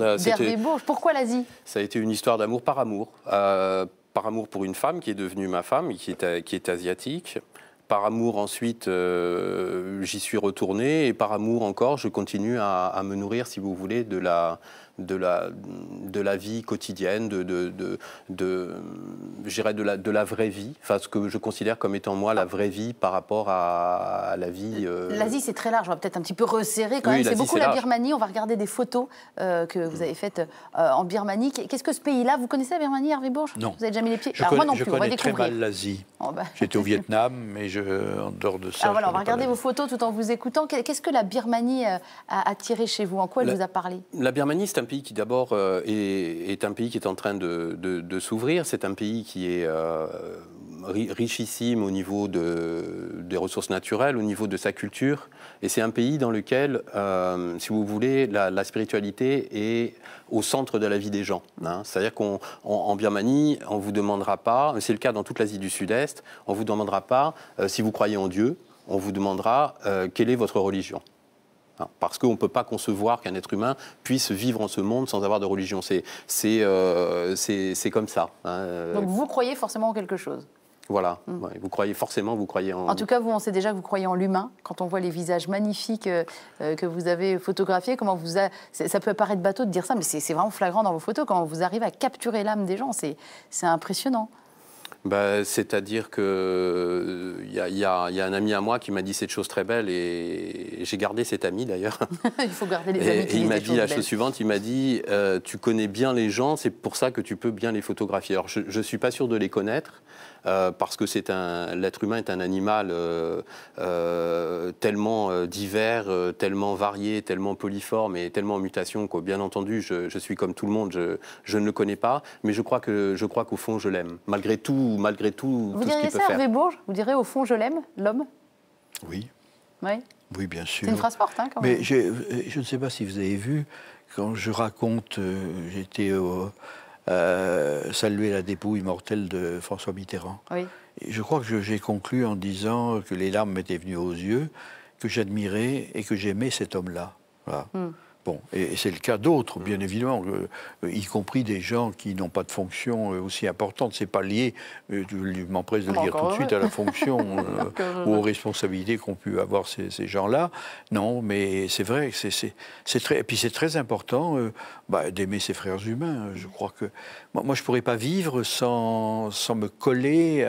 Pourquoi l'Asie Ça a été une histoire d'amour par amour. Euh, par amour pour une femme qui est devenue ma femme, qui est, qui est asiatique. Par amour, ensuite, j'y suis retourné. Et par amour encore, je continue à, à me nourrir, si vous voulez, de la de la, de la vie quotidienne, de, de, de, de, de, la, de la vraie vie, enfin ce que je considère comme étant moi la vraie vie par rapport à, la vie. Euh, L'Asie c'est très large, on va peut-être un petit peu resserrer quand même. C'est beaucoup la Birmanie, on va regarder des photos euh, que vous avez faites euh, en Birmanie. Qu'est-ce que ce pays-là Vous connaissez la Birmanie, Hervé Bourges Non. Vous avez jamais les pieds Moi non je connais très mal l'Asie. Oh, bah. J'étais au Vietnam, mais je, en dehors de ça. Alors on va regarder vos photos tout en vous écoutant. Qu'est-ce que la Birmanie a attiré chez vous En quoi elle vous a parlé La Birmanie c'est un pays qui d'abord euh, est, un pays qui est en train de, s'ouvrir. C'est un pays qui est euh, richissime au niveau des ressources naturelles, au niveau de sa culture. Et c'est un pays dans lequel, euh, si vous voulez, la, spiritualité est au centre de la vie des gens. Hein. C'est-à-dire qu'en Birmanie, on vous demandera pas, c'est le cas dans toute l'Asie du Sud-Est, on vous demandera pas si vous croyez en Dieu, on vous demandera quelle est votre religion. Hein, parce qu'on ne peut pas concevoir qu'un être humain puisse vivre en ce monde sans avoir de religion. C'est euh, comme ça. Hein, euh. Donc vous croyez forcément en quelque chose voilà, hmm. vous croyez forcément, vous croyez en... En tout cas, vous, on sait déjà que vous croyez en l'humain. Quand on voit les visages magnifiques euh, que vous avez photographiés, comment vous... Ça peut paraître bateau de dire ça, mais c'est vraiment flagrant dans vos photos. Quand vous arrivez à capturer l'âme des gens, c'est impressionnant. Bah, c'est-à-dire qu'il euh, y, a un ami à moi qui m'a dit cette chose très belle et, j'ai gardé cet ami d'ailleurs. <laughs> il faut garder les amis. Et, il m'a dit la chose suivante, il m'a dit euh, tu connais bien les gens, c'est pour ça que tu peux bien les photographier. Alors je ne suis pas sûr de les connaître. Euh, parce que c'est un l'être humain est un animal tellement divers, tellement varié, tellement polyforme et tellement en mutation bien entendu je, suis comme tout le monde, je, je, ne le connais pas, mais je crois que je crois qu'au fond je l'aime malgré tout malgré tout, vous tout ce ça, Hervé Vous direz au fond, je l'aime, l'homme Oui. Oui. Oui, bien sûr. C'est une phrase forte, hein, quand Mais même. je ne sais pas si vous avez vu, quand je raconte, euh, j'étais au. Euh, saluer la dépouille mortelle de François Mitterrand. je crois que j'ai conclu en disant que les larmes m'étaient venues aux yeux, que j'admirais et que j'aimais cet homme-là. Voilà. Hmm. Bon, et, c'est le cas d'autres, mm. bien évidemment, euh, euh, y compris des gens qui n'ont pas de fonction euh, aussi importante. C'est pas lié, je m'empresse de ah, le dire tout de suite, à la fonction <laughs> ou aux responsabilités qu'ont pu avoir ces, gens-là. Non, mais c'est vrai, c'est très. Et puis c'est très important bah, d'aimer ses frères humains. Je crois que moi, moi je pourrais pas vivre sans, sans me coller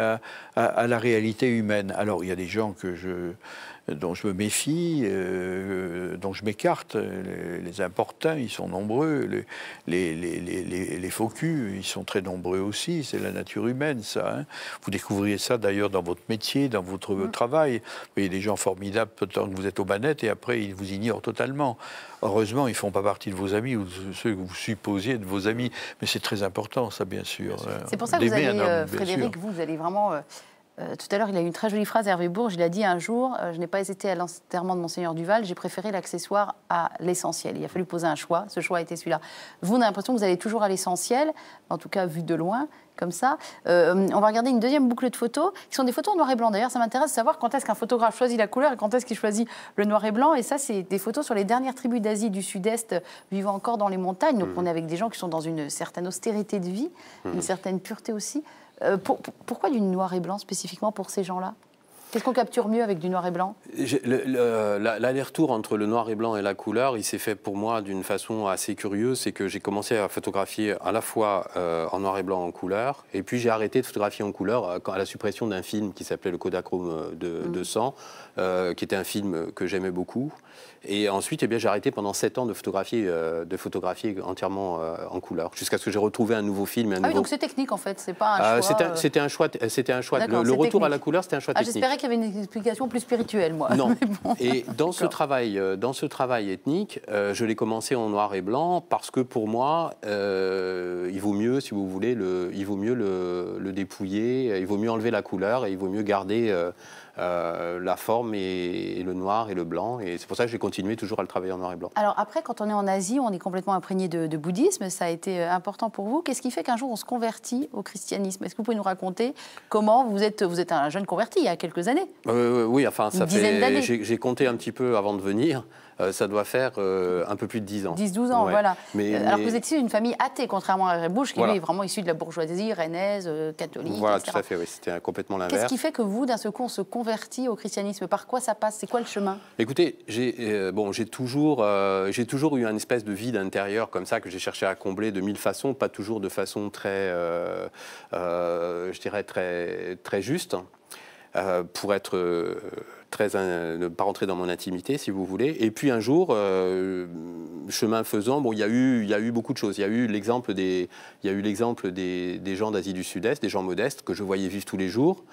à la réalité humaine. Alors il y a des gens que je dont je me méfie, euh, dont je m'écarte. Les, importuns, ils sont nombreux. Les, les, les, faux culs, ils sont très nombreux aussi. C'est la nature humaine, ça. Hein. Vous découvriez ça d'ailleurs dans votre métier, dans votre mmh. travail. Vous voyez des gens formidables peut-être que vous êtes aux manettes et après, ils vous ignorent totalement. Heureusement, ils ne font pas partie de vos amis ou ceux que vous supposiez de vos amis. Mais c'est très important, ça, bien sûr. C'est pour euh, ça que vous allez, euh, Frédéric, vous allez vraiment euh, tout à l'heure, il a eu une très jolie phrase, Hervé Bourges. Il a dit un jour euh, Je n'ai pas hésité à l'enterrement de Monseigneur Duval, j'ai préféré l'accessoire à l'essentiel. Il a fallu poser un choix. Ce choix a été celui-là. Vous, on a l'impression que vous allez toujours à l'essentiel, en tout cas vu de loin, comme ça. Euh, on va regarder une deuxième boucle de photos, qui sont des photos en noir et blanc. D'ailleurs, ça m'intéresse de savoir quand est-ce qu'un photographe choisit la couleur et quand est-ce qu'il choisit le noir et blanc. Et ça, c'est des photos sur les dernières tribus d'Asie du Sud-Est vivant encore dans les montagnes. Donc, mmh. on est avec des gens qui sont dans une certaine austérité de vie, une mmh. certaine pureté aussi. Euh, pourquoi du noir et blanc spécifiquement pour ces gens-là Qu'est-ce qu'on capture mieux avec du noir et blanc L'aller-retour entre le noir et blanc et la couleur, il s'est fait pour moi d'une façon assez curieuse. C'est que j'ai commencé à photographier à la fois euh, en noir et blanc en couleur, et puis j'ai arrêté de photographier en couleur euh, à la suppression d'un film qui s'appelait Le Kodachrome de, mmh. de sang, euh, qui était un film que j'aimais beaucoup. Et ensuite, eh bien, j'ai arrêté pendant 7 ans de photographier, euh, de photographier entièrement euh, en couleur, jusqu'à ce que j'ai retrouvé un nouveau film. Ah oui, donc c'est technique en fait, c'est pas un ah, choix. c'était un, choix, c'était un choix. Le, retour à la couleur, c'était un choix ah, technique. J'espérais qu'il y avait une explication plus spirituelle, moi. Non. <laughs> Bon. Et dans ce travail, dans ce travail ethnique, je l'ai commencé en noir et blanc parce que pour moi, il vaut mieux, si vous voulez, le, il vaut mieux le, le, dépouiller, il vaut mieux enlever la couleur et il vaut mieux garder euh, la forme et, le noir et le blanc. Et c'est pour ça que j'ai continué toujours à le travailler en noir et blanc. Alors après, quand on est en Asie, on est complètement imprégné de, bouddhisme. Ça a été euh, important pour vous. Qu'est-ce qui fait qu'un jour on se convertit au christianisme Est-ce que vous pouvez nous raconter comment vous êtes, vous êtes un jeune converti il y a quelques années euh, Oui, enfin, ça J'ai compté un petit peu avant de venir. Euh, ça doit faire euh, un peu plus de 10 ans. 10-12 ans, voilà. Euh, alors que vous étiez une famille athée, contrairement à Bouche, qui est vraiment issu de la bourgeoisie rennaise, catholique. Voilà, etc. tout à fait, oui, c'était complètement l'inverse. Qu'est-ce qui fait que vous, d'un seul coup, on se convertit au christianisme Par quoi ça passe C'est quoi le chemin Écoutez, j'ai bon, toujours, j'ai toujours eu un espèce de vide intérieur comme ça que j'ai cherché à combler de mille façons, pas toujours de façon très, je dirais, très, très juste. Euh, pour être euh, très, ne pas rentrer dans mon intimité, si vous voulez. Et puis un jour, euh, chemin faisant, bon, il y a eu, il y a eu beaucoup de choses. Il y a eu l'exemple des, il y a eu l'exemple des, des gens d'Asie du Sud-Est, des gens modestes que je voyais vivre tous les jours,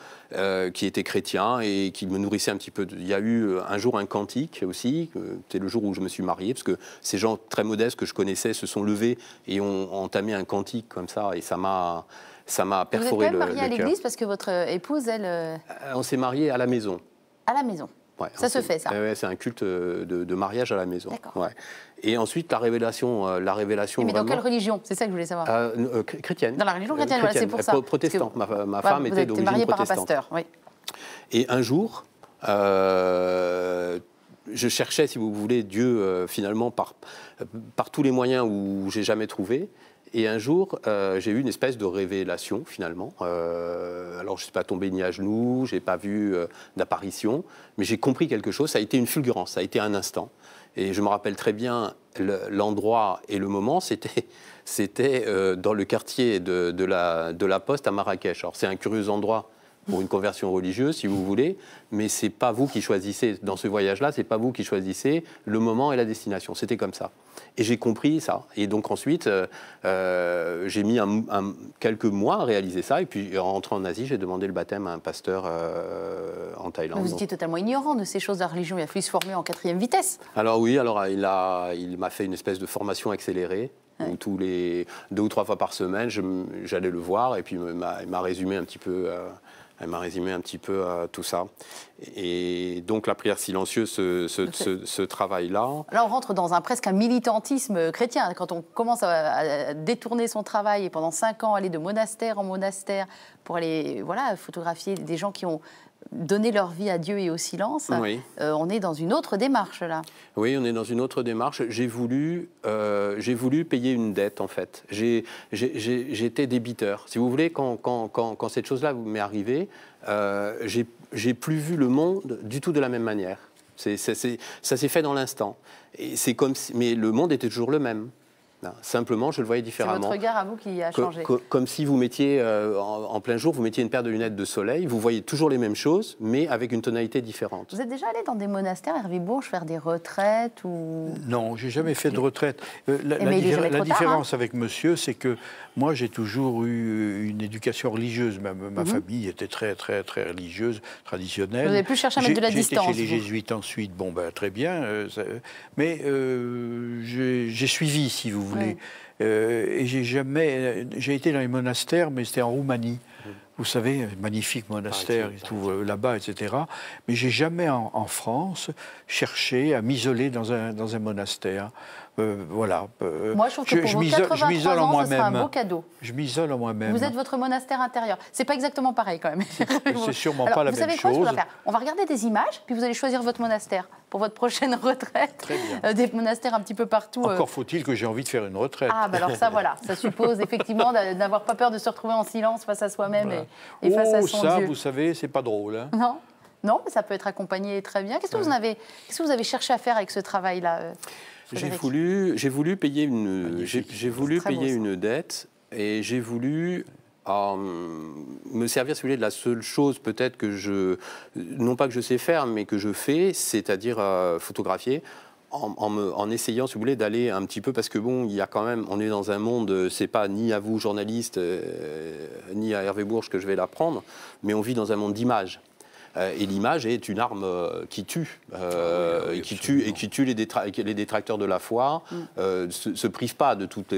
qui étaient chrétiens et qui me nourrissaient un petit peu. Il y a eu un jour un cantique aussi. C'était le jour où je me suis marié, parce que ces gens très modestes que je connaissais se sont levés et ont entamé un cantique comme ça, et ça m'a ça m'a perforé le Vous êtes marié à l'église parce que votre euh, épouse, elle... Euh, euh, on s'est marié à la maison. À la maison ça se fait, ça. c'est un culte de, mariage à la maison. Ouais. Et ensuite, la révélation. la révélation mais, dans quelle religion C'est ça que je voulais savoir. chrétienne. Dans la religion chrétienne, Voilà, c'est pour ça. Protestante. Ma, ma femme vous était d'origine mariée par un pasteur, oui. Et un jour, je cherchais, si vous voulez, Dieu finalement par, par tous les moyens où j'ai jamais trouvé. Et un jour, euh, j'ai eu une espèce de révélation finalement. Euh, alors, je ne suis pas tombé ni à genoux, je n'ai pas vu euh, d'apparition, mais j'ai compris quelque chose. Ça a été une fulgurance, ça a été un instant. Et je me rappelle très bien l'endroit et le moment. C'était c'était dans le quartier de, la, de la Poste à Marrakech. Alors, c'est un curieux endroit pour une conversion religieuse, si vous voulez, mais c'est pas vous qui choisissez. Dans ce voyage-là, c'est pas vous qui choisissez le moment et la destination. C'était comme ça. Et j'ai compris ça. Et donc ensuite, euh, euh, j'ai mis quelques mois à réaliser ça. Et puis, en rentrant en Asie, j'ai demandé le baptême à un pasteur euh, en Thaïlande. Vous étiez totalement ignorant de ces choses de la religion. Il a fallu se former en quatrième vitesse. Alors oui, alors il m'a il fait une espèce de formation accélérée. où tous les deux ou trois fois par semaine, j'allais le voir et puis il m'a résumé un petit peu elle m'a résumé un petit peu tout ça. Et donc la prière silencieuse, ce, travail-là. Là, on rentre dans un presque un militantisme chrétien. Quand on commence à, détourner son travail et pendant cinq ans aller de monastère en monastère pour aller voilà, photographier des gens qui ont donner leur vie à Dieu et au silence, euh, on est dans une autre démarche là. Oui, on est dans une autre démarche. J'ai voulu, euh, voulu payer une dette en fait. J'étais débiteur. Si vous voulez, quand, cette chose-là m'est arrivée, euh, j'ai plus vu le monde du tout de la même manière. ça s'est fait dans l'instant. si, mais le monde était toujours le même. Ben, simplement, je le voyais différemment. C'est votre regard à vous qui a changé. comme, si vous mettiez, euh, en, plein jour, vous mettiez une paire de lunettes de soleil, vous voyez toujours les mêmes choses, mais avec une tonalité différente. Vous êtes déjà allé dans des monastères, Hervé Bourges, faire des retraites ou... Non, n'ai jamais fait de retraite. Euh, la, différence hein. avec monsieur, c'est que moi, j'ai toujours eu une éducation religieuse. Ma, mhm. famille était très, très, très religieuse, traditionnelle. Vous n'avez plus cherché à mettre de la distance. J'étais chez les jésuites ensuite, bon, ben, très bien. Euh, mais euh, j'ai suivi, si vous voulez. Euh, et j'ai jamais. J'ai été dans les monastères, mais c'était en Roumanie. Mhm. vous savez, magnifique monastère et tout là-bas, etc. Mais j'ai jamais en, France cherché à m'isoler dans un, dans un monastère. Euh, voilà. Euh, moi, je trouve que pour moi ce un beau cadeau. Je m'isole moi-même. Vous êtes votre monastère intérieur. C'est pas exactement pareil quand même. <laughs> C'est sûrement pas la même chose. on, va regarder des images, puis vous allez choisir votre monastère pour votre prochaine <laughs> retraite. Euh, des monastères un petit peu partout. Encore faut-il que j'ai envie de faire une retraite. Ah, bah alors ça, voilà. Ça <laughs> suppose effectivement d'avoir pas peur de se retrouver en silence face à soi-même et, face à oh, son ça, vous savez, c'est pas drôle. Hein. non Non, mais ça peut être accompagné très bien. Qu'est-ce que vous avez cherché à faire avec ce travail-là j'ai voulu, j'ai voulu payer une, j'ai voulu payer une dette et j'ai voulu euh, me servir, si vous voulez, de la seule chose peut-être que je, non pas que je sais faire, mais que je fais, c'est-à-dire euh, photographier. En, essayant, si vous voulez, d'aller un petit peu, parce que bon, il y a quand même, on est dans un monde, euh, c'est pas ni à vous, journaliste, ni à Hervé Bourges que je vais l'apprendre, mais on vit dans un monde d'images. Euh, et l'image est une arme euh, qui tue, euh, ah ah qui tue et qui tue les, détracteurs de la foi, mm. se, prive pas de toutes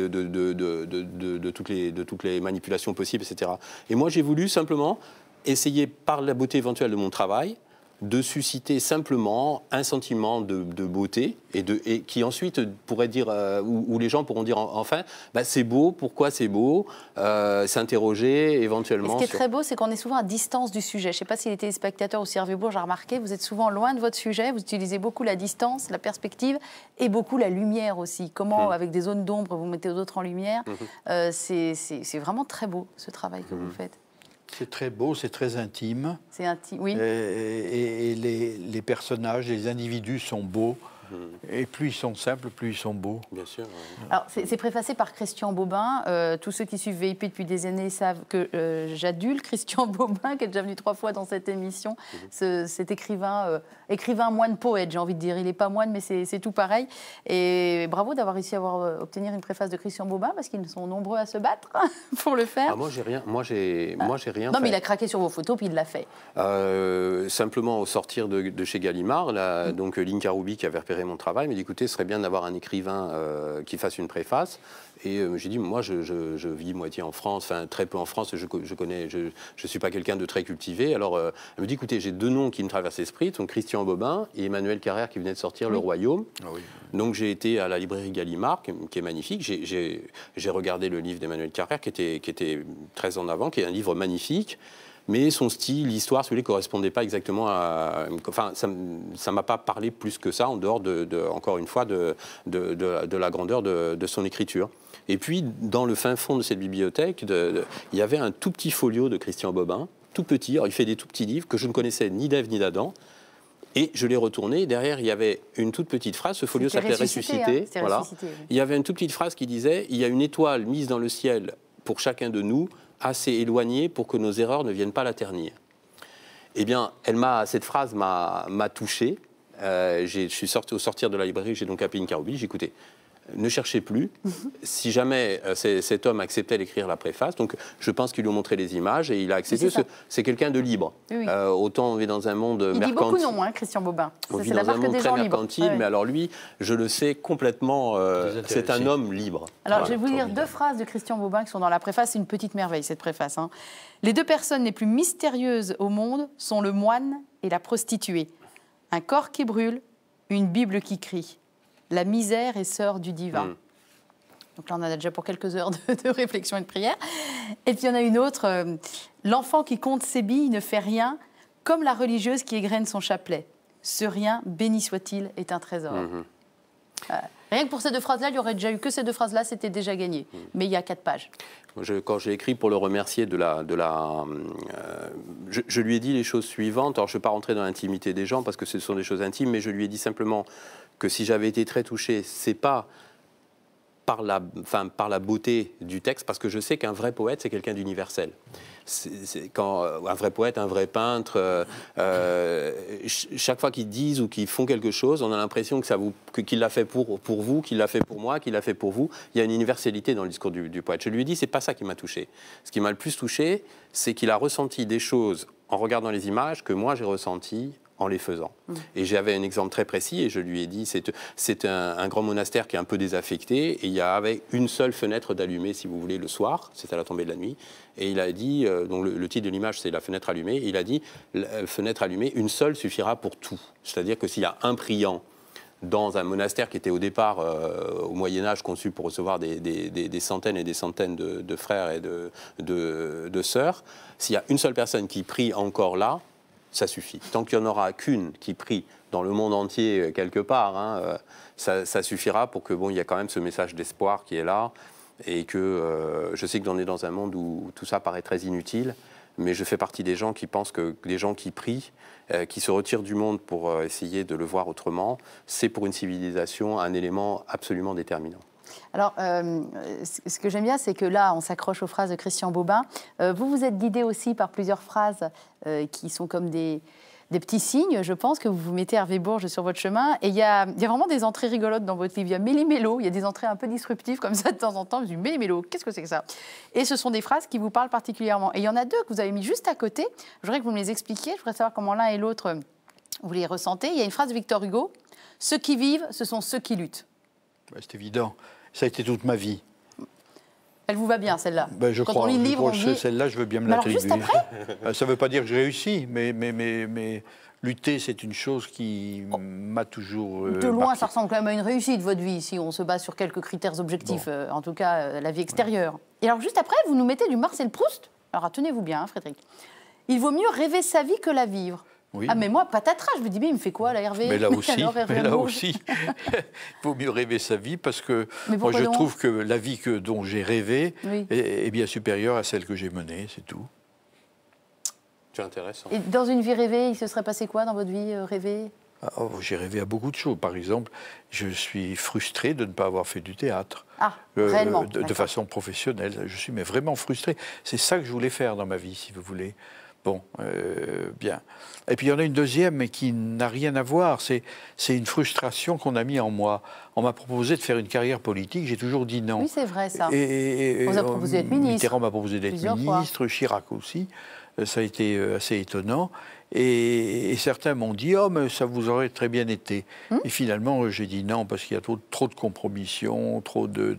les manipulations possibles, etc. Et moi, j'ai voulu simplement essayer par la beauté éventuelle de mon travail de susciter simplement un sentiment de, beauté et, de, qui ensuite pourrait dire, euh, ou les gens pourront dire enfin, bah, c'est beau, pourquoi c'est beau, euh, s'interroger éventuellement. ce qui est très beau, c'est qu'on est souvent à distance du sujet. Je ne sais pas si les téléspectateurs ou si Bourges ont remarqué, vous êtes souvent loin de votre sujet, vous utilisez beaucoup la distance, la perspective et beaucoup la lumière aussi. Comment, mhm. avec des zones d'ombre, vous mettez d'autres en lumière. Mhm. Euh, c'est vraiment très beau ce travail que mhm. vous faites. C'est très beau, c'est très intime. C'est oui. Et, les, personnages, les individus sont beaux. Mhm. Et plus ils sont simples, plus ils sont beaux. Bien sûr. Alors, c'est préfacé par Christian Bobin. Euh, tous ceux qui suivent VIP depuis des années savent que euh, j'adule Christian <laughs> Bobin, qui est déjà venu trois fois dans cette émission. Mhm. cet écrivain, euh, écrivain moine poète, j'ai envie de dire. Il n'est pas moine, mais c'est tout pareil. Et bravo d'avoir réussi à avoir, obtenir une préface de Christian Bobin, parce qu'ils sont nombreux à se battre <laughs> pour le faire. Ah, moi, j'ai rien. Moi, j'ai j'ai rien. Non, mais il a craqué sur vos photos, puis il l'a fait. simplement, au sortir de, chez Gallimard, là, mm. donc qui avait repéré mon travail, mais écoutez, ce serait bien d'avoir un écrivain euh, qui fasse une préface. Et euh, j'ai dit, moi, je, vis moitié en France, enfin très peu en France, je, je connais, je ne suis pas quelqu'un de très cultivé. Alors, euh, elle me dit, écoutez, j'ai deux noms qui me traversent l'esprit, donc Christian Bobin et Emmanuel Carrère qui venait de sortir Le Royaume. Ah donc, j'ai été à la librairie Gallimard, qui, est magnifique. J'ai regardé le livre d'Emmanuel Carrère, qui était, qui était très en avant, qui est un livre magnifique mais son style, l'histoire, celui là ne correspondait pas exactement à. Enfin, ça ne m'a pas parlé plus que ça, en dehors, de, encore une fois, de, de, la grandeur de, son écriture. Et puis, dans le fin fond de cette bibliothèque, il y avait un tout petit folio de Christian Bobin, tout petit. il fait des tout petits livres que je ne connaissais ni d'Ève ni d'Adam. Et je l'ai retourné. Derrière, il y avait une toute petite phrase. Ce folio s'appelait Ressuscité. Hein. voilà. Il y avait une toute petite phrase qui disait Il y a une étoile mise dans le ciel pour chacun de nous assez éloignée pour que nos erreurs ne viennent pas la ternir. Eh bien, elle cette phrase m'a touché. Euh, je suis sorti, au sortir de la librairie, j'ai donc appelé une carabine, j'ai écouté, ne cherchez plus. Mhm. Si jamais euh, cet homme acceptait d'écrire la préface, donc je pense qu'il lui ont montré les images et il a accepté. C'est quelqu'un de libre. Euh, autant on est dans un monde il mercantile. Il beaucoup non, hein, Christian Bobin. On vit dans la un monde très mercantile, mais alors lui, je le sais complètement, euh, c'est un homme libre. Alors je vais vous lire deux phrases de Christian Bobin qui sont dans la préface. C'est une petite merveille cette préface. Hein. Les deux personnes les plus mystérieuses au monde sont le moine et la prostituée. Un corps qui brûle, une Bible qui crie. La misère est sœur du divin. Mm. Donc là, on en a déjà pour quelques heures de, réflexion et de prière. Et puis, il y en a une autre. Euh, l'enfant qui compte ses billes ne fait rien comme la religieuse qui égrène son chapelet. Ce rien, béni soit-il, est un trésor. Mm-hmm. Euh, rien que pour ces deux phrases-là, il y aurait déjà eu que ces deux phrases-là, c'était déjà gagné. Mm. Mais il y a quatre pages. quand j'ai écrit pour le remercier de la, de la, euh, je, je, lui ai dit les choses suivantes. Alors je ne vais pas rentrer dans l'intimité des gens parce que ce sont des choses intimes, mais je lui ai dit simplement que si j'avais été très touché, c'est pas par la, enfin, par la beauté du texte, parce que je sais qu'un vrai poète, c'est quelqu'un d'universel. Quand euh, un vrai poète, un vrai peintre, euh, euh, chaque fois qu'ils disent ou qu'ils font quelque chose, on a l'impression que ça vous, qu'il l'a fait pour, pour vous, qu'il l'a fait pour moi, qu'il l'a fait pour vous. Il y a une universalité dans le discours du, poète. Je lui ai dit, c'est pas ça qui m'a touché. Ce qui m'a le plus touché, c'est qu'il a ressenti des choses en regardant les images que moi j'ai ressenties en les faisant. Mmh. Et j'avais un exemple très précis et je lui ai dit, c'est un, un, grand monastère qui est un peu désaffecté et il y avait une seule fenêtre d'allumée, si vous voulez, le soir, c'est à la tombée de la nuit. Et il a dit, euh, donc le, titre de l'image c'est la fenêtre allumée, il a dit, la euh, fenêtre allumée, une seule suffira pour tout. C'est-à-dire que s'il y a un priant dans un monastère qui était au départ, euh, au Moyen Âge, conçu pour recevoir des, des, des, centaines et des centaines de, frères et de, de, de sœurs. S'il y a une seule personne qui prie encore là, ça suffit. Tant qu'il n'y en aura qu'une qui prie dans le monde entier euh, quelque part, hein, euh, ça, suffira pour que bon, il y a quand même ce message d'espoir qui est là et que euh, je sais que j'en ai dans un monde où tout ça paraît très inutile, mais je fais partie des gens qui pensent que les gens qui prient, qui se retirent du monde pour essayer de le voir autrement, c'est pour une civilisation un élément absolument déterminant. Alors, euh, ce que j'aime bien, c'est que là, on s'accroche aux phrases de Christian Bobin. Euh, vous vous êtes guidé aussi par plusieurs phrases euh, qui sont comme des, petits signes, je pense, que vous vous mettez Hervé Bourges sur votre chemin. Et il y a, vraiment des entrées rigolotes dans votre livre. Il y a méli il y a des entrées un peu disruptives comme ça de temps en temps. Je dis mélo qu'est-ce que c'est que ça Et ce sont des phrases qui vous parlent particulièrement. Et il y en a deux que vous avez mis juste à côté. Je voudrais que vous me les expliquiez. Je voudrais savoir comment l'un et l'autre vous les ressentez. Il y a une phrase de Victor Hugo Ceux qui vivent, ce sont ceux qui luttent. Bah, c'est évident. Ça a été toute ma vie. Elle vous va bien, celle-là ben, Je Quand crois, on celle-là, je veux bien me l'attribuer. <laughs> Euh, ça ne veut pas dire que je réussis, mais, mais, mais, lutter, c'est une chose qui oh. m'a toujours. Euh, de loin, ça ressemble quand même à une réussite, votre vie, si on se base sur quelques critères objectifs, euh, en tout cas la vie extérieure. Et alors, juste après, vous nous mettez du Marcel Proust. Alors, tenez-vous bien, hein, Frédéric. Il vaut mieux rêver sa vie que la vivre. Ah, mais moi, patatras, je me dis, mais il me fait quoi, la Hervé Mais là <laughs> aussi, <laughs> il vaut mieux rêver sa vie parce que moi, je trouve que la vie que, dont j'ai rêvé est, bien supérieure à celle que j'ai menée, c'est tout. C'est intéressant. Et dans une vie rêvée, il se serait passé quoi dans votre vie euh, rêvée ah, oh, j'ai rêvé à beaucoup de choses. Par exemple, je suis frustré de ne pas avoir fait du théâtre. Ah, euh, de, de, façon professionnelle. Je suis mais vraiment frustré. C'est ça que je voulais faire dans ma vie, si vous voulez. Bon, euh, bien. Et puis il y en a une deuxième mais qui n'a rien à voir, c'est une frustration qu'on a mis en moi. On m'a proposé de faire une carrière politique, j'ai toujours dit non. Oui, c'est vrai ça. Et, on euh, m'a proposé d'être ministre. Mitterrand m'a proposé d'être ministre, Chirac aussi. Euh, ça a été assez étonnant. Et, certains m'ont dit Oh, mais ça vous aurait très bien été. Hmm? Et finalement, euh, j'ai dit non, parce qu'il y a trop, de compromissions, trop de,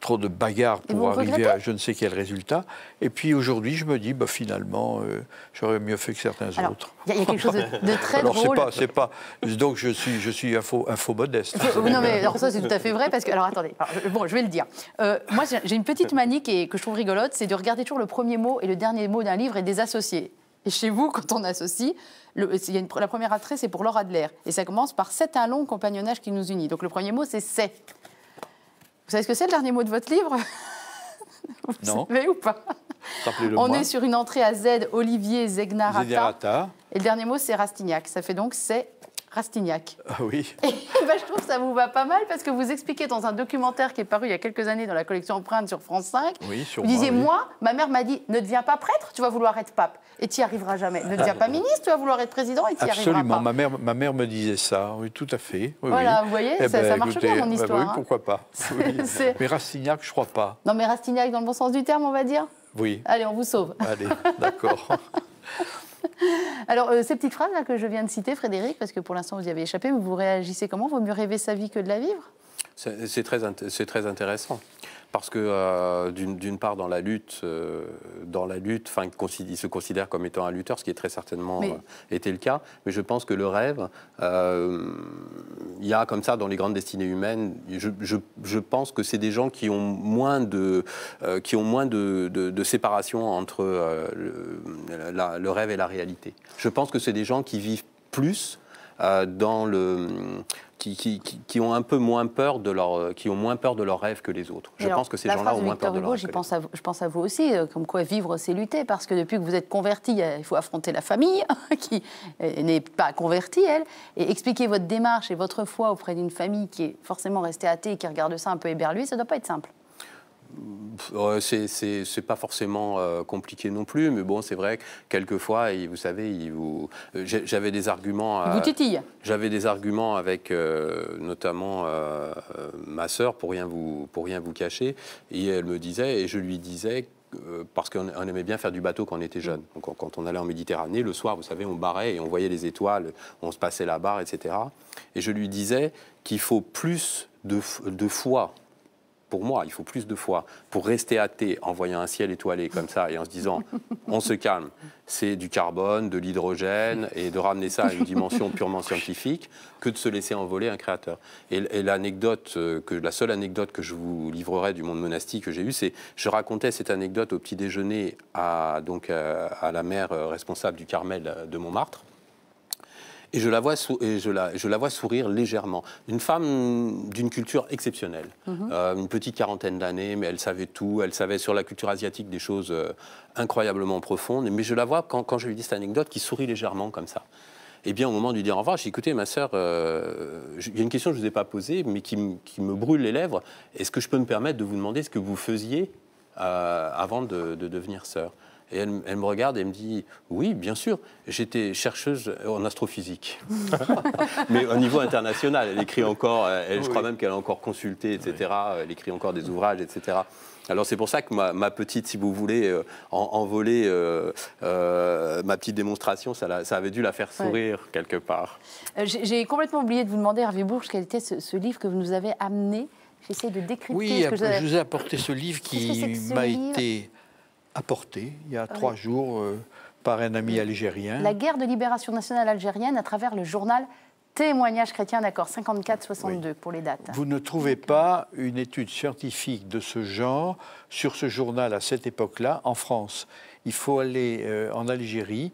trop, de bagarres pour arriver à je ne sais quel résultat. Et puis aujourd'hui, je me dis bah, finalement, euh, j'aurais mieux fait que certains autres. Il y, a quelque chose de, <laughs> très drôle. Alors, c'est pas, pas. Donc, je suis, je suis un faux, un faux modeste. <laughs> non, mais alors ça, c'est tout à fait vrai, parce que. Alors, attendez. bon, je vais le dire. Euh, moi, j'ai une petite manie que je trouve rigolote, c'est de regarder toujours le premier mot et le dernier mot d'un livre et des associés. Et chez vous, <laughs> quand on associe, le, y a la première attrait, c'est pour Laura Adler. Et ça commence par C'est un long compagnonnage qui nous unit. Donc le premier mot, c'est C'est. Vous savez ce que c'est le dernier mot de votre livre <laughs> Vous non. savez ou pas On est sur une entrée à Z, Olivier Zegnarata. Zegnarata. Et le dernier mot, c'est Rastignac. Ça fait donc C'est Rastignac. Ah oui. <laughs> Et ben, je trouve que ça vous va pas mal parce que vous expliquez dans un documentaire qui est paru il y a quelques années dans la collection Empreinte sur France 5. Oui, Vous disiez, moi, ma mère m'a dit, ne deviens pas prêtre, tu vas vouloir être pape. Et tu n'y arriveras jamais. Ne deviens ah, pas ministre, tu vas vouloir être président et tu n'y arriveras pas. Absolument, ma mère, ma mère me disait ça, oui, tout à fait. voilà, vous voyez, eh ben, ça, marche pas bien mon eh ben histoire. oui, hein. pourquoi pas. <laughs> mais Rastignac, je crois pas. Non, mais Rastignac, dans le bon sens du terme, on va dire. Oui. Allez, on vous sauve. Allez, d'accord. <laughs> <laughs> Alors, euh, ces petites phrases là, que je viens de citer, Frédéric, parce que pour l'instant vous y avez échappé, mais vous réagissez comment Vaut mieux rêver sa vie que de la vivre C'est très intéressant parce que euh, d'une part dans la lutte, euh, dans la lutte, enfin il se considère comme étant un lutteur, ce qui est très certainement euh, été le cas. Mais je pense que le rêve, il y a comme ça dans les grandes destinées humaines, je, pense que c'est des gens qui ont moins de, qui ont moins de, séparation entre le rêve et la réalité. Je pense que c'est des gens qui vivent plus dans le qui, qui, qui, ont un peu moins peur de leur, euh, qui ont moins peur de leurs rêves que les autres. Je pense que ces gens-là ont moins peur de leurs rêves. Pense à, je pense à vous aussi, euh, comme quoi vivre, c'est lutter, parce que depuis que vous êtes converti, il faut affronter la famille, hein, qui euh, n'est pas convertie, elle, et expliquer votre démarche et votre foi auprès d'une famille qui est forcément restée athée et qui regarde ça un peu éberluée, ça ne doit pas être simple c'est pas forcément euh, compliqué non plus, mais bon, c'est vrai que quelquefois, vous savez, vous... Euh, j'avais des arguments. Euh, vous J'avais des arguments avec notamment ma sœur, pour rien vous vous cacher, et elle me disait, et je lui disais parce qu'on aimait bien faire du bateau quand on était jeune. Donc, quand on allait en Méditerranée, le soir, vous savez, on barrait et on voyait les étoiles, on se passait la barre, etc. Et je lui disais qu'il faut plus de, de foi pour moi, il faut plus de foi pour rester athée en voyant un ciel étoilé comme ça et en se disant <laughs> on se calme, c'est du carbone, de l'hydrogène et de ramener ça à une dimension purement scientifique que de se laisser envoler un créateur. Et, l'anecdote, euh, que, la seule anecdote que je vous livrerai du monde monastique que j'ai eu, c'est je racontais cette anecdote au petit déjeuner à, donc, euh, à la mère euh, responsable du Carmel de Montmartre. Et je la vois, et je la, je la vois sourire légèrement. Une femme d'une culture exceptionnelle. Mm-hmm. Euh, une petite quarantaine d'années, mais elle savait tout. Elle savait sur la culture asiatique des choses euh, incroyablement profondes. Mais je la vois, quand, je lui dis cette anecdote, qui sourit légèrement comme ça. Et eh bien, au moment de lui dire au revoir, j'ai écoutez, ma sœur, euh, il y a une question que je ne vous ai pas posée, mais qui, qui me brûle les lèvres. Est-ce que je peux me permettre de vous demander ce que vous faisiez avant de, de devenir sœur et elle, me regarde et me dit Oui, bien sûr, j'étais chercheuse en astrophysique. <laughs> Mais au niveau international, elle écrit encore, euh, elle, je crois même qu'elle a encore consulté, etc. Elle écrit encore des ouvrages, etc. Alors c'est pour ça que ma, petite, si vous voulez, euh, envolée, euh, ma petite démonstration, ça, avait dû la faire sourire quelque part. J'ai complètement oublié de vous demander, Hervé Bourges, quel était ce, livre que vous nous avez amené. J'essaie de décrypter. ce que je vous ai apporté ce livre qui m'a été apporté il y a ah trois jours euh, par un ami algérien. La guerre de libération nationale algérienne à travers le journal Témoignage chrétien d'accord 54-62 pour les dates. Vous ne trouvez euh, pas une étude scientifique de ce genre sur ce journal à cette époque-là en France. Il faut aller euh, en Algérie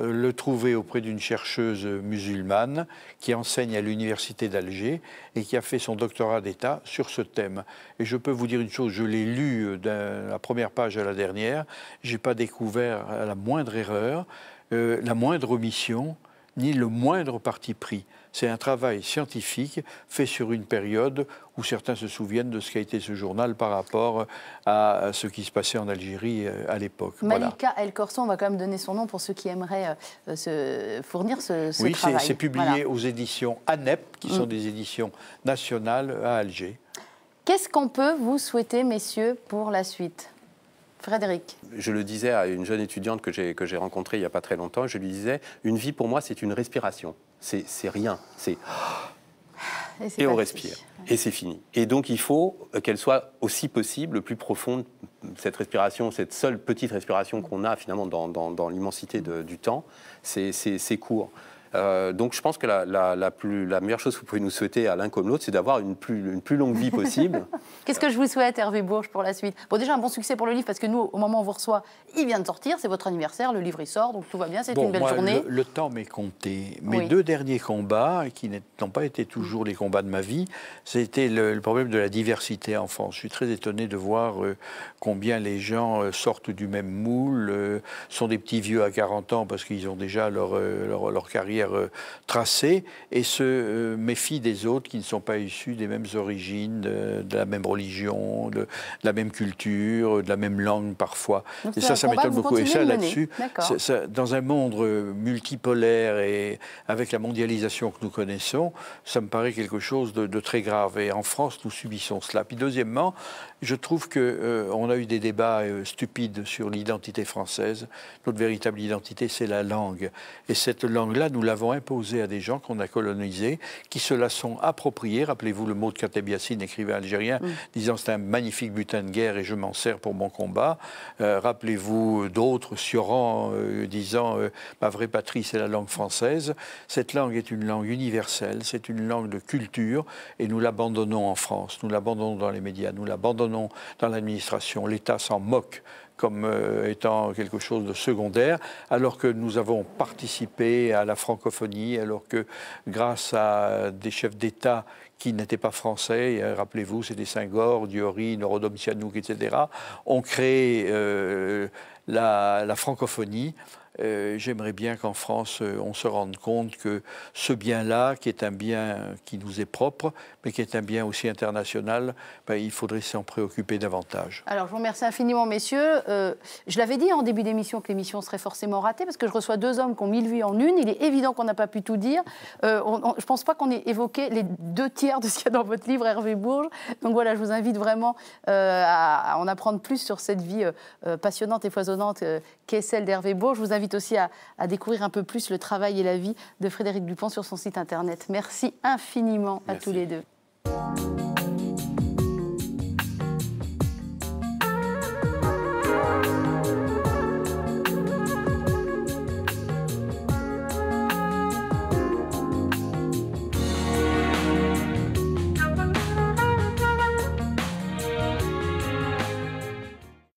euh, le trouver auprès d'une chercheuse musulmane qui enseigne à l'université d'Alger et qui a fait son doctorat d'État sur ce thème. Et je peux vous dire une chose, je l'ai lu euh, de la première page à la dernière, je n'ai pas découvert la moindre erreur, euh, la moindre omission, ni le moindre parti pris. C'est un travail scientifique fait sur une période où certains se souviennent de ce qu'a été ce journal par rapport à ce qui se passait en Algérie euh, à l'époque. Malika El Corson, on va quand même donner son nom pour ceux qui aimeraient euh, se fournir ce, travail. Oui, c'est publié aux éditions ANEP, qui sont mm. des éditions nationales à Alger. Qu'est-ce qu'on peut vous souhaiter, messieurs, pour la suite Frédéric. Je le disais à une jeune étudiante que j'ai rencontrée il n'y a pas très longtemps, je lui disais, une vie pour moi, c'est une respiration c'est rien. C'est et, on respire. Et c'est fini. Et donc il faut euh, qu'elle soit aussi possible, plus profonde, cette respiration, cette seule petite respiration qu'on a finalement dans, dans l'immensité du temps, c'est court. Euh, donc je pense que la, plus, la, meilleure chose que vous pouvez nous souhaiter à l'un comme l'autre, c'est d'avoir une plus, une plus, longue vie possible. <laughs> Qu'est-ce que je vous souhaite, Hervé Bourges, pour la suite Bon, déjà un bon succès pour le livre, parce que nous, au moment où on vous reçoit, il vient de sortir, c'est votre anniversaire, le livre il sort, donc tout va bien, c'est une belle journée. Le, temps m'est compté. Mes deux derniers combats, qui n'ont pas été toujours les combats de ma vie, c'était le, problème de la diversité en France. Je suis très étonné de voir euh, combien les gens euh, sortent du même moule, sont des petits vieux à 40 ans parce qu'ils ont déjà leur, leur carrière tracé euh, tracée et se euh, méfie des autres qui ne sont pas issus des mêmes origines, de, la même religion, de, la même culture, de la même langue parfois. et ça, ça m'étonne beaucoup. Et ça, là-dessus, dans un monde euh, multipolaire et avec la mondialisation que nous connaissons, ça me paraît quelque chose de, très grave. Et en France, nous subissons cela. Puis deuxièmement, je trouve qu'on on a eu des débats stupides sur l'identité française. Notre véritable identité, c'est la langue. Et cette langue-là, nous nous l'avons imposé à des gens qu'on a colonisés, qui se la sont appropriés. Rappelez-vous le mot de Katabiassine, écrivain algérien, mm. disant c'est un magnifique butin de guerre et je m'en sers pour mon combat. Euh, rappelez-vous d'autres, Sioran, euh, disant euh, ma vraie patrie, c'est la langue française. Cette langue est une langue universelle, c'est une langue de culture et nous l'abandonnons en France, nous l'abandonnons dans les médias, nous l'abandonnons dans l'administration. L'État s'en moque comme euh, étant quelque chose de secondaire, alors que nous avons participé à la francophonie, alors que grâce à des chefs d'État qui n'étaient pas français, euh, rappelez-vous, c'était Senghor, Diori, Norodom Sihanouk, etc., ont créé euh, la, francophonie euh, j'aimerais bien qu'en France, euh, on se rende compte que ce bien-là, qui est un bien qui nous est propre, mais qui est un bien aussi international, ben, il faudrait s'en préoccuper davantage. Alors, je vous remercie infiniment, messieurs. Euh, je l'avais dit en début d'émission que l'émission serait forcément ratée, parce que je reçois deux hommes qui ont mille vues en une. Il est évident qu'on n'a pas pu tout dire. je ne pense pas qu'on ait évoqué les deux tiers de ce qu'il y a dans votre livre, Hervé Bourges. Donc voilà, je vous invite vraiment à, à, en apprendre plus sur cette vie passionnante et foisonnante qu'est celle d'Hervé Bourges. Je vous invite aussi à, découvrir un peu plus le travail et la vie de Frédéric Dupont sur son site internet. Merci infiniment à tous les deux.